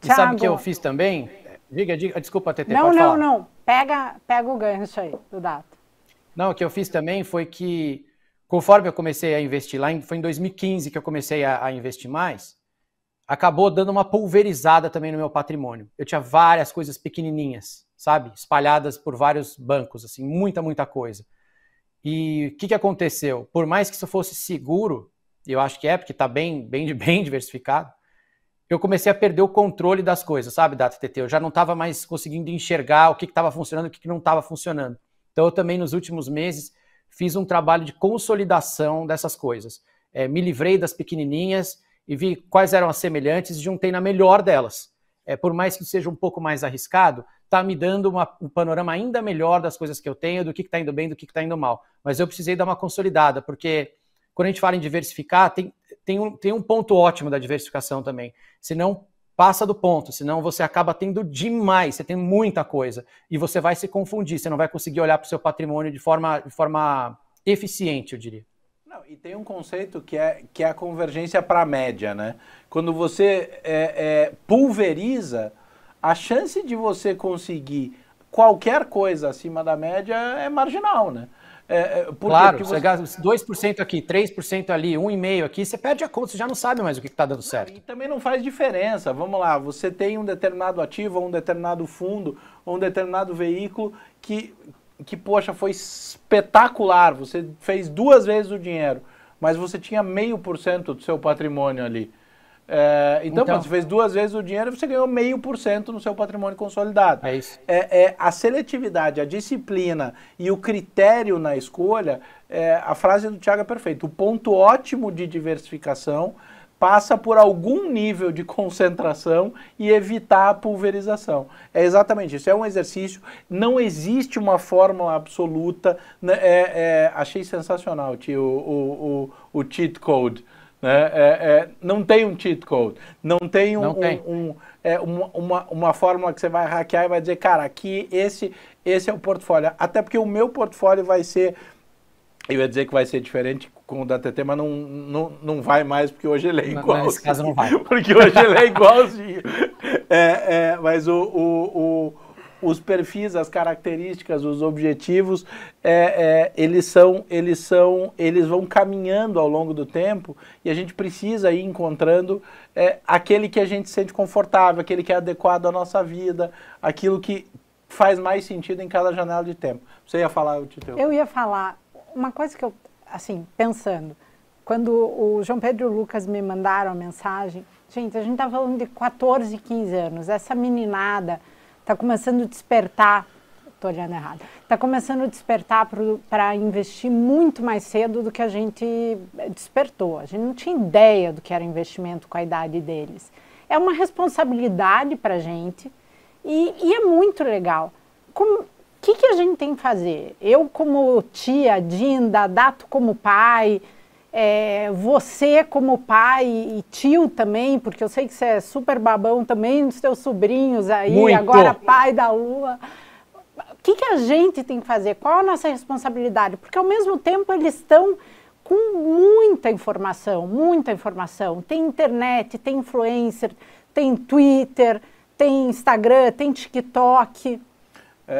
Thiago. E sabe o que eu fiz também? Diga, diga, desculpa, TT, não, pode não, falar. Não, não, Pega, pega o gancho aí do Dato. Não, o que eu fiz também foi que, conforme eu comecei a investir lá, foi em 2015 que eu comecei a, a investir mais, acabou dando uma pulverizada também no meu patrimônio. Eu tinha várias coisas pequenininhas, sabe? Espalhadas por vários bancos, assim, muita, muita coisa. E o que, que aconteceu? Por mais que isso fosse seguro, eu acho que é, porque está bem, bem, bem diversificado, eu comecei a perder o controle das coisas, sabe, da TT. Eu já não estava mais conseguindo enxergar o que estava funcionando, o que, que não estava funcionando. Então, eu também, nos últimos meses, fiz um trabalho de consolidação dessas coisas. É, me livrei das pequenininhas e vi quais eram as semelhantes e juntei na melhor delas. É, por mais que seja um pouco mais arriscado, está me dando uma, um panorama ainda melhor das coisas que eu tenho, do que está indo bem, do que está indo mal. Mas eu precisei dar uma consolidada, porque quando a gente fala em diversificar, tem tem um, tem um ponto ótimo da diversificação também. Se não passa do ponto, senão você acaba tendo demais, você tem muita coisa e você vai se confundir, você não vai conseguir olhar para o seu patrimônio de forma, de forma eficiente, eu diria. Não, e tem um conceito que é, que é a convergência para a média, né? Quando você é, é, pulveriza, a chance de você conseguir qualquer coisa acima da média é marginal, né? É, é porque, claro, porque você... você gasta 2% aqui, 3% ali, 1,5% aqui, você perde a conta, você já não sabe mais o que está dando certo. E também não faz diferença. Vamos lá, você tem um determinado ativo, um determinado fundo, um determinado veículo que, que poxa, foi espetacular. Você fez duas vezes o dinheiro, mas você tinha meio por cento do seu patrimônio ali. É, então, então, você fez duas vezes o dinheiro, você ganhou meio por cento no seu patrimônio consolidado. É isso. É, é, a seletividade, a disciplina e o critério na escolha, é, a frase do Tiago é perfeita. O ponto ótimo de diversificação passa por algum nível de concentração e evitar a pulverização. É exatamente isso. É um exercício. Não existe uma fórmula absoluta. Né, é, é, achei sensacional, tio, o, o, o cheat code. Né? É, é, não tem um cheat code, não tem, um, não tem. um, um é, uma, uma, uma fórmula que você vai hackear e vai dizer, cara, aqui esse, esse é o portfólio. Até porque o meu portfólio vai ser, eu ia dizer que vai ser diferente com o da TT, mas não, não, não vai mais, porque hoje ele é igualzinho. Nesse caso não vai. Porque hoje ele é igualzinho. é, é, mas o, o, o os perfis, as características, os objetivos, é, é, eles são, eles são, eles vão caminhando ao longo do tempo e a gente precisa ir encontrando é, aquele que a gente sente confortável, aquele que é adequado à nossa vida, aquilo que faz mais sentido em cada janela de tempo. Você ia falar, Titeu? Eu ia falar uma coisa que eu, assim, pensando, quando o João Pedro e o Lucas me mandaram a mensagem, gente, a gente está falando de 14, 15 anos, essa meninada está começando a despertar, estou olhando errado, está começando a despertar para investir muito mais cedo do que a gente despertou. A gente não tinha ideia do que era investimento com a idade deles. É uma responsabilidade para a gente e, e, é muito legal. Como, o que, que a gente tem que fazer? Eu, como tia, Dinda, Dato como pai, é, você como pai e tio também, porque eu sei que você é super babão também dos seus sobrinhos aí, Muito. agora pai da lua. O que, que a gente tem que fazer? Qual a nossa responsabilidade? Porque ao mesmo tempo eles estão com muita informação, muita informação. Tem internet, tem influencer, tem Twitter, tem Instagram, tem TikTok. É,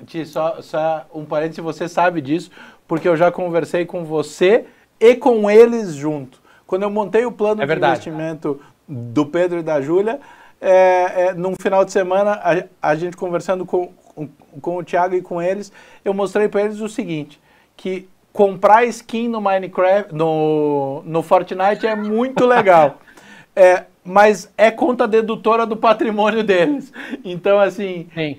é, Ti, só, só um parênteses, você sabe disso, porque eu já conversei com você e com eles junto. Quando eu montei o plano é de investimento do Pedro e da Júlia, é, é, num final de semana, a, a gente conversando com, com, com o Thiago e com eles, eu mostrei para eles o seguinte, que comprar skin no Minecraft, no, no Fortnite é muito legal. É, mas é conta dedutora do patrimônio deles. Então, assim, é,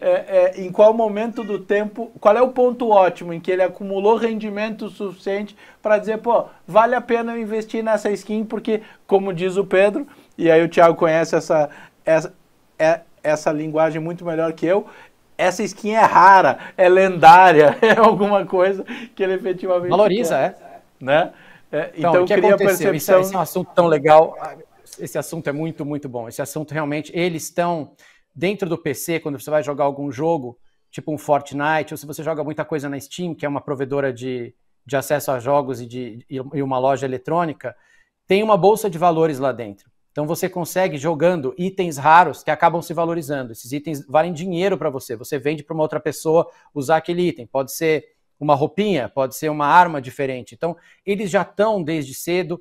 é, em qual momento do tempo, qual é o ponto ótimo em que ele acumulou rendimento suficiente para dizer, pô, vale a pena eu investir nessa skin, porque, como diz o Pedro, e aí o Thiago conhece essa, essa, é, essa linguagem muito melhor que eu, essa skin é rara, é lendária, é alguma coisa que ele efetivamente. Valoriza, quer, é. Né? É, então, então o que aconteceu? É, percepção... Isso, esse é um assunto tão legal esse assunto é muito, muito bom. Esse assunto realmente, eles estão dentro do PC, quando você vai jogar algum jogo, tipo um Fortnite, ou se você joga muita coisa na Steam, que é uma provedora de, de acesso a jogos e, de, e uma loja eletrônica, tem uma bolsa de valores lá dentro. Então você consegue jogando itens raros que acabam se valorizando. Esses itens valem dinheiro para você. Você vende para uma outra pessoa usar aquele item. Pode ser uma roupinha, pode ser uma arma diferente. Então eles já estão desde cedo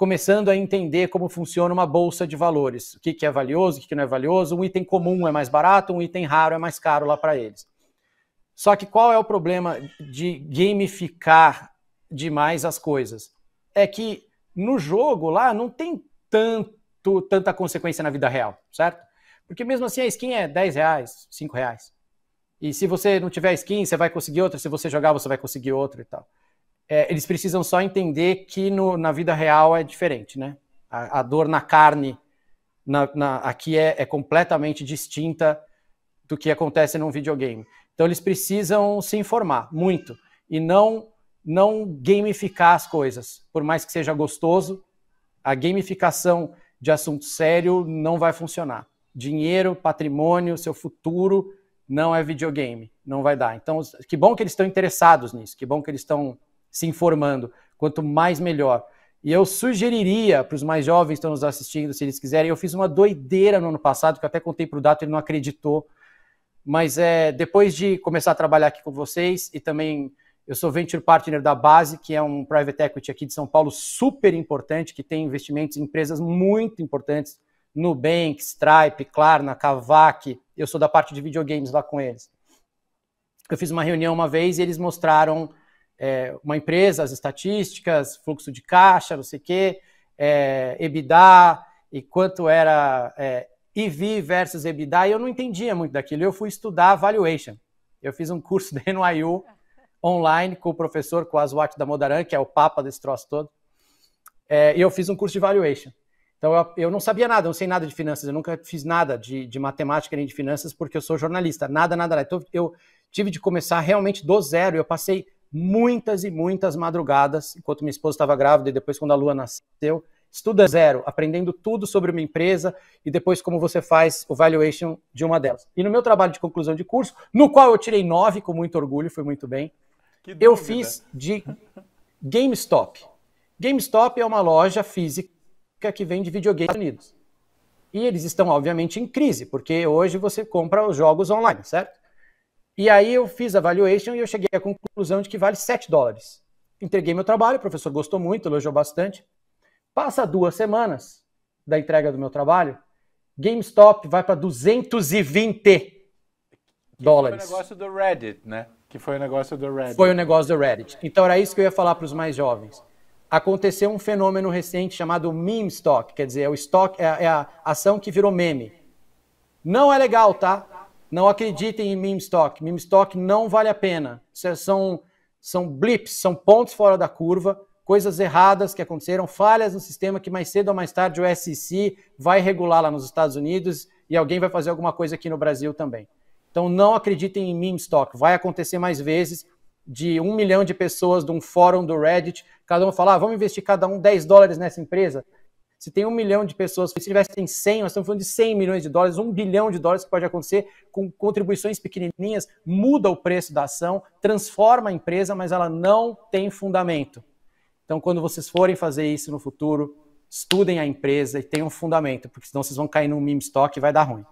começando a entender como funciona uma bolsa de valores, o que, que é valioso, o que, que não é valioso, um item comum é mais barato, um item raro é mais caro lá para eles. Só que qual é o problema de gamificar demais as coisas? É que no jogo lá não tem tanto tanta consequência na vida real, certo? Porque mesmo assim a skin é 10 reais, 5 reais. E se você não tiver skin, você vai conseguir outra. Se você jogar, você vai conseguir outra e tal é, eles precisam só entender que no, na vida real é diferente, né? A, a dor na carne na, na, aqui é, é completamente distinta do que acontece num videogame. Então eles precisam se informar muito e não não gamificar as coisas, por mais que seja gostoso, a gamificação de assunto sério não vai funcionar. Dinheiro, patrimônio, seu futuro não é videogame, não vai dar. Então, que bom que eles estão interessados nisso, que bom que eles estão se informando. Quanto mais, melhor. E eu sugeriria para os mais jovens que estão nos assistindo, se eles quiserem, eu fiz uma doideira no ano passado, que eu até contei para o Dato, ele não acreditou. Mas é, depois de começar a trabalhar aqui com vocês, e também eu sou Venture Partner da Base, que é um private equity aqui de São Paulo super importante, que tem investimentos em empresas muito importantes, Nubank, Stripe, Klarna, Kavak, eu sou da parte de videogames lá com eles. Eu fiz uma reunião uma vez e eles mostraram é, uma empresa, as estatísticas, fluxo de caixa, não sei o quê, é, EBITDA e quanto era é, EV versus EBITDA, e eu não entendia muito daquilo. Eu fui estudar valuation. Eu fiz um curso da NYU online com o professor Kwaswat Damodaran, que é o papa desse troço todo, é, e eu fiz um curso de valuation. Então, eu, eu, não sabia nada, eu não sei nada de finanças, eu nunca fiz nada de, de matemática nem de finanças, porque eu sou jornalista, nada, nada, Então, eu tive de começar realmente do zero, eu passei muitas e muitas madrugadas, enquanto minha esposa estava grávida e depois quando a Lua nasceu, estuda zero, aprendendo tudo sobre uma empresa e depois como você faz o valuation de uma delas. E no meu trabalho de conclusão de curso, no qual eu tirei nove com muito orgulho, foi muito bem, eu fiz de GameStop. GameStop é uma loja física que vende videogames Estados Unidos. E eles estão, obviamente, em crise, porque hoje você compra os jogos online, certo? E aí eu fiz a valuation e eu cheguei à conclusão de que vale 7 dólares. Entreguei meu trabalho, o professor gostou muito, elogiou bastante. Passa duas semanas da entrega do meu trabalho, GameStop vai para 220 que dólares. Foi o negócio do Reddit, né? Que foi o negócio do Reddit. Foi o negócio do Reddit. Então era isso que eu ia falar para os mais jovens. Aconteceu um fenômeno recente chamado meme stock, quer dizer, é, o stock, é, a, é a ação que virou meme. Não é legal, tá? Não acreditem em meme stock. Meme stock não vale a pena. É, são, são blips, são pontos fora da curva, coisas erradas que aconteceram, falhas no sistema que mais cedo ou mais tarde o SEC vai regular lá nos Estados Unidos e alguém vai fazer alguma coisa aqui no Brasil também. Então não acreditem em meme stock. Vai acontecer mais vezes de um milhão de pessoas de um fórum do Reddit, cada um falar, ah, vamos investir cada um 10 dólares nessa empresa. Se tem um milhão de pessoas, se investem 100, nós estamos falando de 100 milhões de dólares, um bilhão de dólares que pode acontecer com contribuições pequenininhas, muda o preço da ação, transforma a empresa, mas ela não tem fundamento. Então, quando vocês forem fazer isso no futuro, estudem a empresa e tenham fundamento, porque senão vocês vão cair num meme stock e vai dar ruim.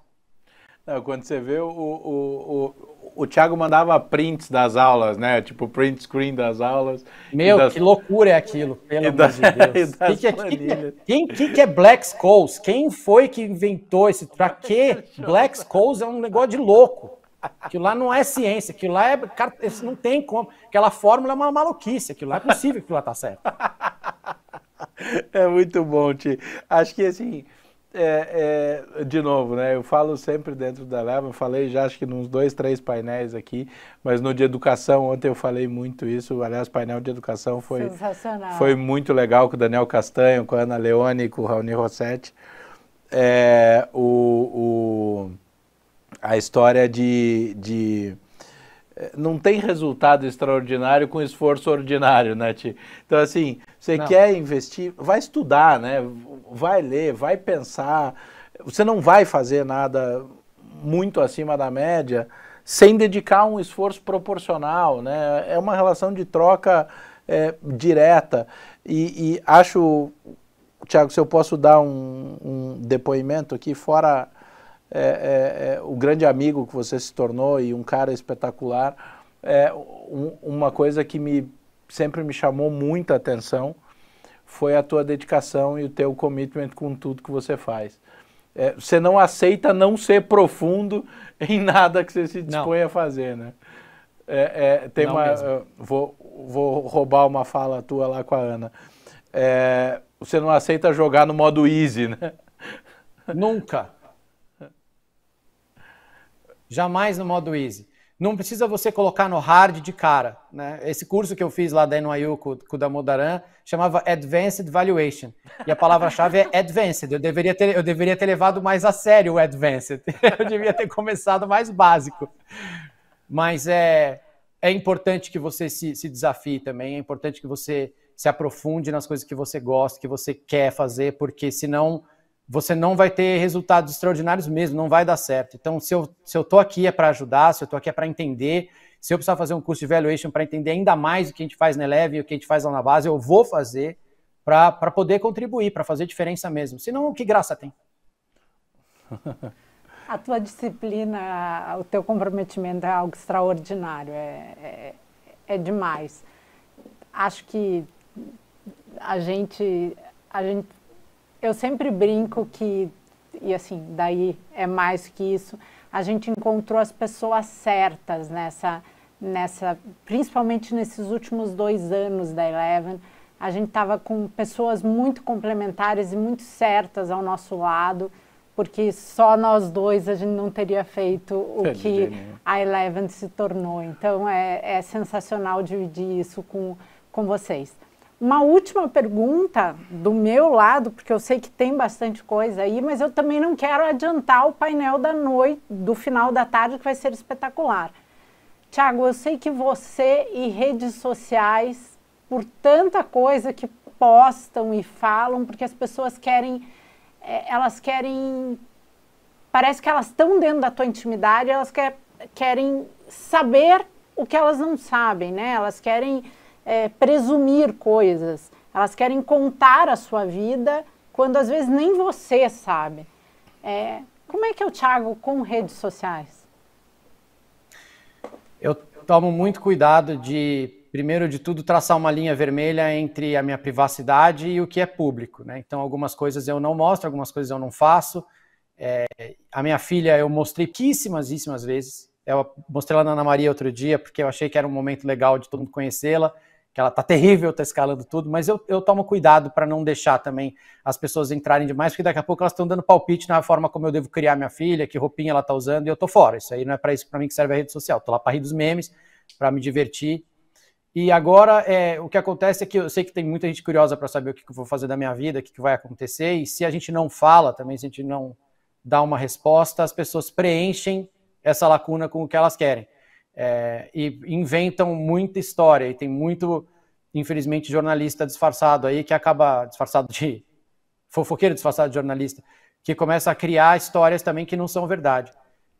Não, quando você vê, o, o, o, o Thiago mandava prints das aulas, né? Tipo, print screen das aulas. Meu, das... que loucura é aquilo, pelo da... amor de Deus. quem, que, é, é? quem, que é Black Skulls? Quem foi que inventou esse? Pra quê? Black Skulls é um negócio de louco. Aquilo lá não é ciência, aquilo lá é. Cara, não tem como. Aquela fórmula é uma maluquice, aquilo lá é possível que aquilo lá tá certo. É muito bom, Ti. Acho que assim, é, é, de novo, né? Eu falo sempre dentro da Leva, falei já acho que nos dois, três painéis aqui, mas no de educação, ontem eu falei muito isso. Aliás, painel de educação foi, foi muito legal com o Daniel Castanho, com a Ana Leone, com o Raoni Rossetti. É, o, o, a história de, de é, não tem resultado extraordinário com esforço ordinário, né, Ti? Então, assim, você não. quer investir, vai estudar, né? Vai ler, vai pensar. Você não vai fazer nada muito acima da média sem dedicar um esforço proporcional, né? É uma relação de troca é, direta. E, e acho, Tiago, se eu posso dar um, um depoimento aqui fora é, é, é, o grande amigo que você se tornou e um cara espetacular, é, um, uma coisa que me, sempre me chamou muita atenção foi a tua dedicação e o teu commitment com tudo que você faz. É, você não aceita não ser profundo em nada que você se dispõe não. a fazer, né? É, é, tem não uma, vou, vou roubar uma fala tua lá com a Ana. É, você não aceita jogar no modo easy, né? Nunca. Jamais no modo easy. Não precisa você colocar no hard de cara. Né? Esse curso que eu fiz lá da NYU com, com o Damodaran chamava Advanced Valuation. E a palavra-chave é Advanced. Eu deveria, ter, eu deveria ter levado mais a sério o Advanced. Eu devia ter começado mais básico. Mas é, é importante que você se, se desafie também. É importante que você se aprofunde nas coisas que você gosta, que você quer fazer, porque senão você não vai ter resultados extraordinários mesmo, não vai dar certo. Então, se eu, se eu tô aqui é para ajudar, se eu tô aqui é para entender, se eu precisar fazer um curso de valuation para entender ainda mais o que a gente faz na Eleve, o que a gente faz lá na base, eu vou fazer para poder contribuir, para fazer diferença mesmo. Senão, que graça tem? A tua disciplina, o teu comprometimento é algo extraordinário, é, é, é demais. Acho que a gente, a gente eu sempre brinco que, e assim, daí é mais que isso, a gente encontrou as pessoas certas nessa, nessa principalmente nesses últimos dois anos da Eleven. A gente estava com pessoas muito complementares e muito certas ao nosso lado, porque só nós dois a gente não teria feito o Feliz, que a Eleven se tornou. Então é, é sensacional dividir isso com, com vocês. Uma última pergunta do meu lado, porque eu sei que tem bastante coisa aí, mas eu também não quero adiantar o painel da noite, do final da tarde, que vai ser espetacular. Tiago, eu sei que você e redes sociais, por tanta coisa que postam e falam, porque as pessoas querem, é, elas querem, parece que elas estão dentro da tua intimidade, elas quer, querem saber o que elas não sabem, né? Elas querem é, presumir coisas, elas querem contar a sua vida quando às vezes nem você sabe. É, como é que é o Thiago com redes sociais? Eu tomo muito cuidado de, primeiro de tudo, traçar uma linha vermelha entre a minha privacidade e o que é público. Né? Então, algumas coisas eu não mostro, algumas coisas eu não faço. É, a minha filha eu mostrei pouquíssimas vezes. Eu mostrei ela na Ana Maria outro dia, porque eu achei que era um momento legal de todo mundo conhecê-la que ela tá terrível, tá escalando tudo, mas eu, eu tomo cuidado para não deixar também as pessoas entrarem demais, porque daqui a pouco elas estão dando palpite na forma como eu devo criar minha filha, que roupinha ela tá usando, e eu tô fora. Isso aí não é para isso para mim que serve a rede social. Tô lá para rir dos memes, para me divertir. E agora é, o que acontece é que eu sei que tem muita gente curiosa para saber o que, que, eu vou fazer da minha vida, o que, que vai acontecer, e se a gente não fala também, se a gente não dá uma resposta, as pessoas preenchem essa lacuna com o que elas querem. É, e inventam muita história, e tem muito, infelizmente, jornalista disfarçado aí que acaba disfarçado de fofoqueiro, disfarçado de jornalista, que começa a criar histórias também que não são verdade.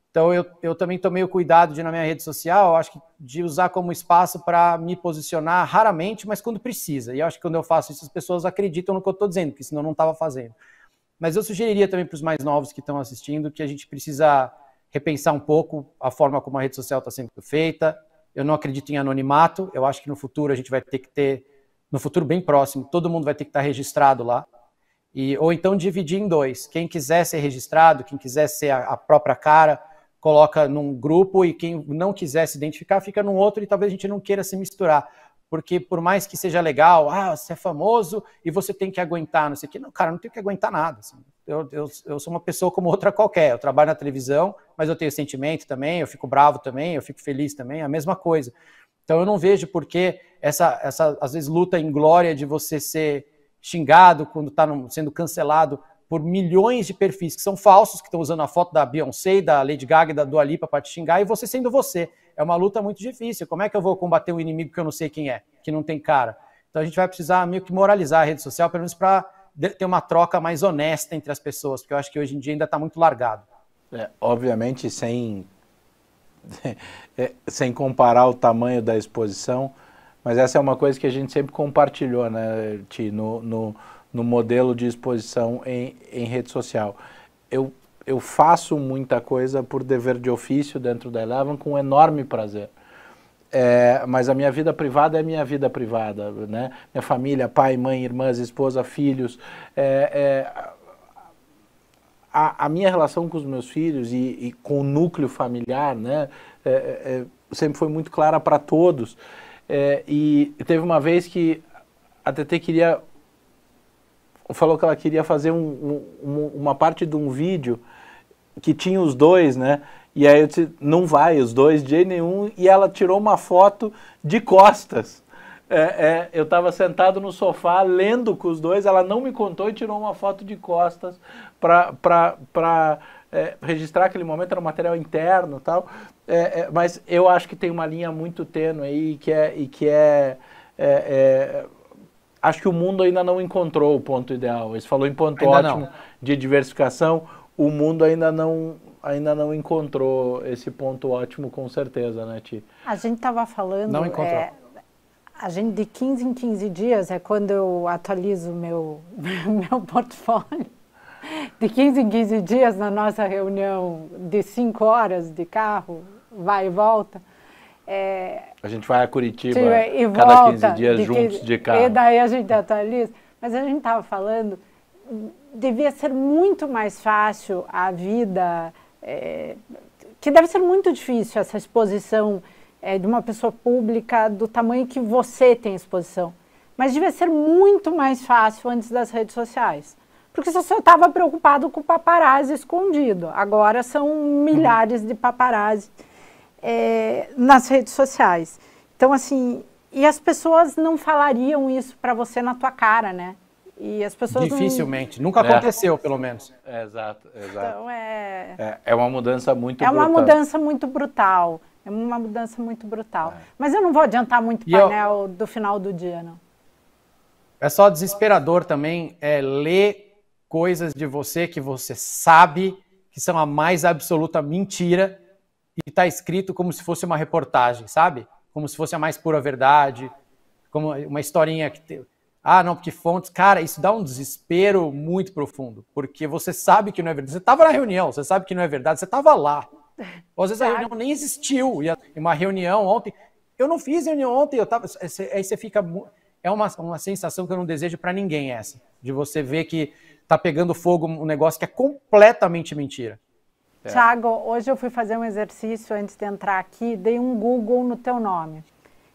Então eu, eu também tomei o cuidado de na minha rede social, acho que de usar como espaço para me posicionar raramente, mas quando precisa. E eu acho que quando eu faço isso, as pessoas acreditam no que eu estou dizendo, porque senão eu não estava fazendo. Mas eu sugeriria também para os mais novos que estão assistindo que a gente precisa repensar um pouco a forma como a rede social está sendo feita. Eu não acredito em anonimato. Eu acho que no futuro a gente vai ter que ter, no futuro bem próximo, todo mundo vai ter que estar tá registrado lá. E, ou então dividir em dois. Quem quiser ser registrado, quem quiser ser a, a própria cara, coloca num grupo e quem não quiser se identificar fica num outro e talvez a gente não queira se misturar. Porque por mais que seja legal, ah, você é famoso e você tem que aguentar, não sei o quê. Não, cara, não tem que aguentar nada. Assim eu, eu, eu sou uma pessoa como outra qualquer. Eu trabalho na televisão, mas eu tenho sentimento também, eu fico bravo também, eu fico feliz também, é a mesma coisa. Então eu não vejo por que essa, essa, às vezes, luta em glória de você ser xingado quando está sendo cancelado por milhões de perfis que são falsos, que estão usando a foto da Beyoncé, da Lady Gaga e da Dua Lipa para te xingar, e você sendo você. É uma luta muito difícil. Como é que eu vou combater um inimigo que eu não sei quem é, que não tem cara? Então a gente vai precisar meio que moralizar a rede social, pelo menos para ter uma troca mais honesta entre as pessoas, porque eu acho que hoje em dia ainda está muito largado. É, obviamente, sem, sem comparar o tamanho da exposição, mas essa é uma coisa que a gente sempre compartilhou, né, Ti, no, no, no modelo de exposição em, em rede social. Eu, eu faço muita coisa por dever de ofício dentro da Eleven com enorme prazer. É, mas a minha vida privada é minha vida privada, né? Minha família, pai, mãe, irmãs, esposa, filhos. É, é, a, a, minha relação com os meus filhos e, e com o núcleo familiar, né? É, é, é, sempre foi muito clara para todos. e teve uma vez que a TT queria falou que ela queria fazer um, um, uma parte de um vídeo que tinha os dois, né? E aí eu disse, não vai, os dois, de nenhum. E ela tirou uma foto de costas. É, é, eu estava sentado no sofá lendo com os dois, ela não me contou e tirou uma foto de costas para é, registrar aquele momento, era um material interno tal. É, é, mas eu acho que tem uma linha muito tênue aí que é, e que é, é, é Acho que o mundo ainda não encontrou o ponto ideal. Você falou em ponto ainda ótimo não. de diversificação, o mundo ainda não, ainda não encontrou esse ponto ótimo com certeza, né, Ti? A gente estava falando... Não encontrou. É, a gente, de 15 em 15 dias, é quando eu atualizo meu, meu portfólio. De 15 em 15 dias, na nossa reunião de 5 horas de carro, vai e volta. É, a gente vai a Curitiba e cada volta, 15 dias de juntos de carro. E daí a gente atualiza. Mas a gente estava falando, devia ser muito mais fácil a vida é, que deve ser muito difícil essa exposição é, de uma pessoa pública do tamanho que você tem exposição. Mas devia ser muito mais fácil antes das redes sociais. Porque você só estava preocupado com o paparazzi escondido. Agora são uhum. milhares de paparazzi é, nas redes sociais. Então, assim, e as pessoas não falariam isso para você na tua cara, né? E as pessoas Dificilmente, não... nunca né? aconteceu, é. pelo menos. É, exato, exato. Então é... é... é. uma mudança muito brutal. É uma mudança muito brutal. É uma mudança muito brutal. É. Mas eu não vou adiantar muito o painel eu... do final do dia, não. É só desesperador também é ler coisas de você que você sabe que são a mais absoluta mentira e está escrito como se fosse uma reportagem, sabe? Como se fosse a mais pura verdade, como uma historinha que. Te ah, não, porque fontes. Cara, isso dá um desespero muito profundo, porque você sabe que não é verdade. Você estava na reunião, você sabe que não é verdade, você estava lá. Ou às vezes a reunião nem existiu. E uma reunião ontem. Eu não fiz reunião ontem, eu tava. Aí você fica. É uma, uma sensação que eu não desejo para ninguém, essa. De você ver que tá pegando fogo um negócio que é completamente mentira. É. Tiago, hoje eu fui fazer um exercício antes de entrar aqui, dei um Google no teu nome.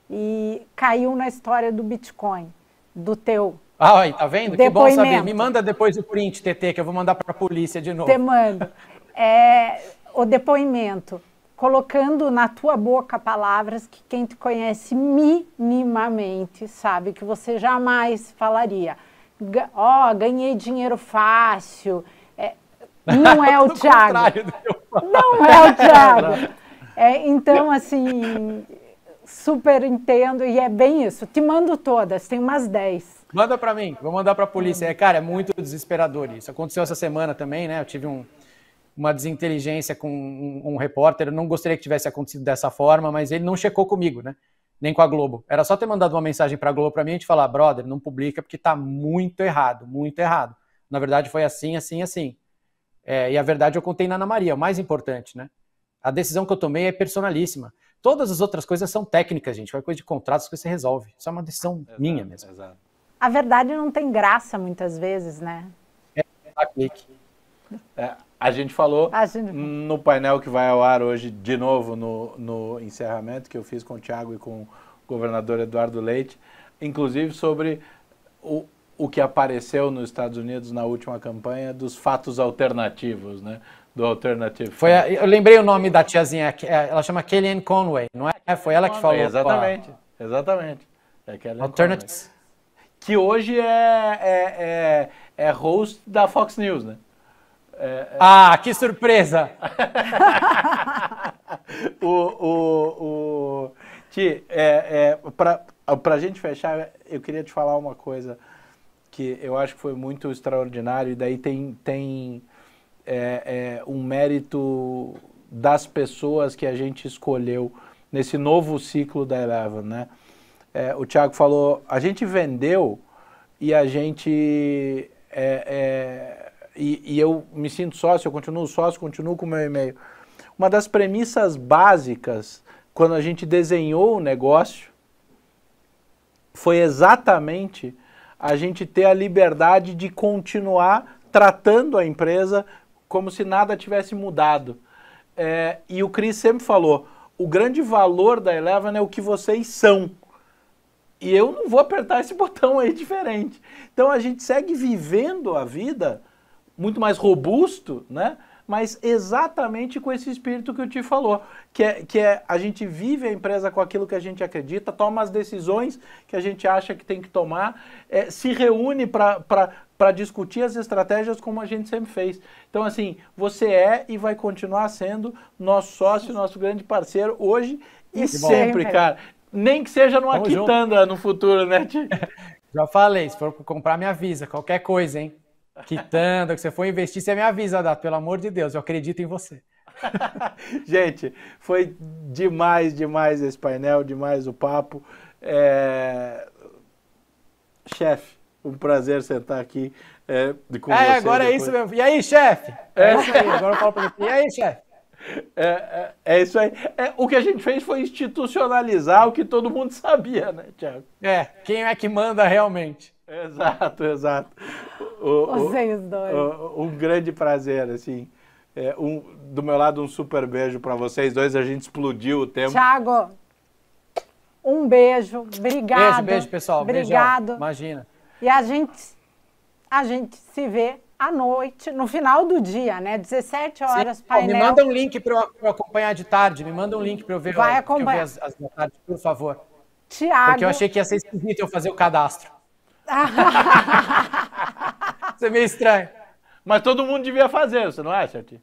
E caiu na história do Bitcoin do teu. Ah, tá vendo? Depoimento. Que bom saber. Me manda depois o print, TT, que eu vou mandar para a polícia de novo. Te mando. É, o depoimento, colocando na tua boca palavras que quem te conhece minimamente sabe que você jamais falaria. Ó, oh, ganhei dinheiro fácil. É, não é o Tiago. Não é o Tiago. É, então, assim, Super entendo e é bem isso. Te mando todas, tem umas 10. Manda para mim, vou mandar para a polícia. É, cara, é muito desesperador isso. Aconteceu essa semana também, né? Eu tive um, uma desinteligência com um, um repórter. Eu não gostaria que tivesse acontecido dessa forma, mas ele não checou comigo, né? Nem com a Globo. Era só ter mandado uma mensagem para a Globo para mim e te falar, brother, não publica porque tá muito errado, muito errado. Na verdade foi assim, assim, assim. É, e a verdade eu contei na Ana Maria, o mais importante, né? A decisão que eu tomei é personalíssima. Todas as outras coisas são técnicas, gente. Qualquer coisa de contratos que você resolve. Isso é uma decisão exato, minha mesmo. Exato. A verdade não tem graça muitas vezes, né? É, é a clique. É, a gente falou a gente... no painel que vai ao ar hoje, de novo, no, no encerramento que eu fiz com o Tiago e com o governador Eduardo Leite, inclusive sobre o, o que apareceu nos Estados Unidos na última campanha dos fatos alternativos, né? do Alternative Foi a, eu lembrei o nome da tiazinha, é, ela chama Kellyanne Conway, não é? é foi ela que falou. Exatamente, a... exatamente. É Alternative. Que hoje é, é, é, é, host da Fox News, né? É, é. ah, que surpresa! o, o, o... Ti, é, para a gente fechar, eu queria te falar uma coisa que eu acho que foi muito extraordinário e daí tem... tem é, é, um mérito das pessoas que a gente escolheu nesse novo ciclo da Eleven, né? É, o Thiago falou, a gente vendeu e a gente é, é, e, e, eu me sinto sócio, eu continuo sócio, continuo com o meu e-mail. Uma das premissas básicas quando a gente desenhou o negócio foi exatamente a gente ter a liberdade de continuar tratando a empresa como se nada tivesse mudado. É, e o Chris sempre falou: o grande valor da Eleven é o que vocês são. E eu não vou apertar esse botão aí diferente. Então a gente segue vivendo a vida muito mais robusto, né? Mas exatamente com esse espírito que o Ti falou, que é, que é a gente vive a empresa com aquilo que a gente acredita, toma as decisões que a gente acha que tem que tomar, é, se reúne para para discutir as estratégias como a gente sempre fez. Então, assim, você é e vai continuar sendo nosso sócio, nosso grande parceiro hoje e sempre, cara. Nem que seja numa Vamos quitanda junto. no futuro, né, Ti? Já falei, se for comprar, me avisa. Qualquer coisa, hein? Quitanda, que você for investir, você me avisa, Dato. Pelo amor de Deus, eu acredito em você. gente, foi demais, demais esse painel, demais o papo. É... Chefe, um prazer sentar aqui é, com é, você. agora é depois. é isso mesmo. E aí, chefe? É, é isso aí, agora eu falo pra você. E aí, chefe? É, é, é, isso aí. É, o que a gente fez foi institucionalizar o que todo mundo sabia, né, Tiago? É, quem é que manda realmente. Exato, exato. O, Vocês dois. O, um grande prazer, assim. É, um, do meu lado, um super beijo para vocês dois. A gente explodiu o tempo. Tiago, um beijo. Obrigado. Beijo, beijo, pessoal. Obrigado. Beijão. Imagina. E a gente, a gente se vê à noite, no final do dia, né? 17 horas, Sim. painel. Me manda um link para eu, acompanhar de tarde, me manda um link para eu ver, Vai acompanhar. Eu ver as, as tarde, por favor. Tiago... Porque eu achei que ia ser esquisito eu fazer o cadastro. Isso é meio estranho. Mas todo mundo devia fazer, você não acha, Tia?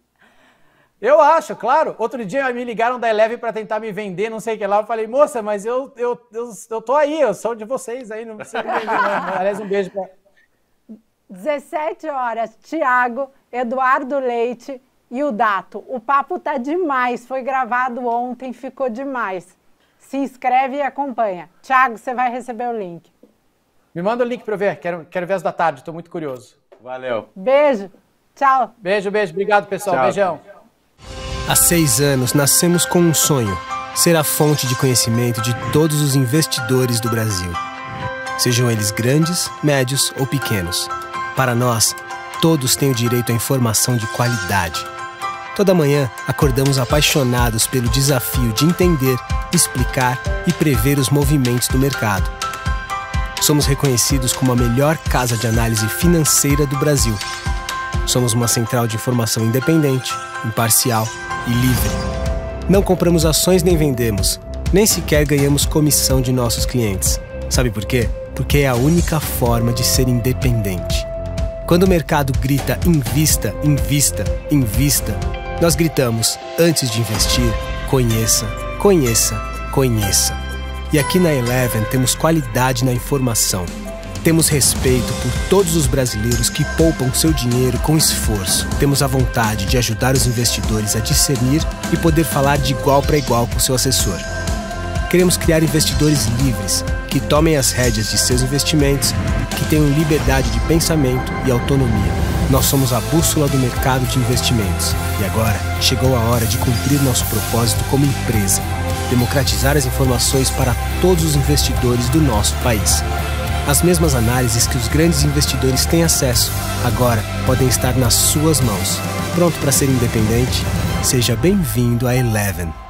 Eu acho, claro. Outro dia me ligaram da Eleve para tentar me vender, não sei o que lá. Eu falei, moça, mas eu, eu, eu, eu tô aí, eu sou de vocês aí, não precisa me vender. Não. Aliás, um beijo para. 17 horas, Tiago, Eduardo Leite e o Dato. O papo tá demais, foi gravado ontem, ficou demais. Se inscreve e acompanha. Tiago, você vai receber o link. Me manda o link para eu ver, quero, quero ver as da tarde, estou muito curioso. Valeu. Beijo, tchau. Beijo, beijo, obrigado pessoal, tchau. beijão. Há seis anos nascemos com um sonho: ser a fonte de conhecimento de todos os investidores do Brasil, sejam eles grandes, médios ou pequenos. Para nós, todos têm o direito à informação de qualidade. Toda manhã acordamos apaixonados pelo desafio de entender, explicar e prever os movimentos do mercado. Somos reconhecidos como a melhor casa de análise financeira do Brasil. Somos uma central de informação independente, imparcial e livre. Não compramos ações nem vendemos, nem sequer ganhamos comissão de nossos clientes. Sabe por quê? Porque é a única forma de ser independente. Quando o mercado grita invista, invista, invista, nós gritamos antes de investir, conheça, conheça, conheça. E aqui na Eleven temos qualidade na informação temos respeito por todos os brasileiros que poupam seu dinheiro com esforço. Temos a vontade de ajudar os investidores a discernir e poder falar de igual para igual com seu assessor. Queremos criar investidores livres, que tomem as rédeas de seus investimentos, que tenham liberdade de pensamento e autonomia. Nós somos a bússola do mercado de investimentos. E agora chegou a hora de cumprir nosso propósito como empresa democratizar as informações para todos os investidores do nosso país. As mesmas análises que os grandes investidores têm acesso, agora podem estar nas suas mãos. Pronto para ser independente? Seja bem-vindo a Eleven.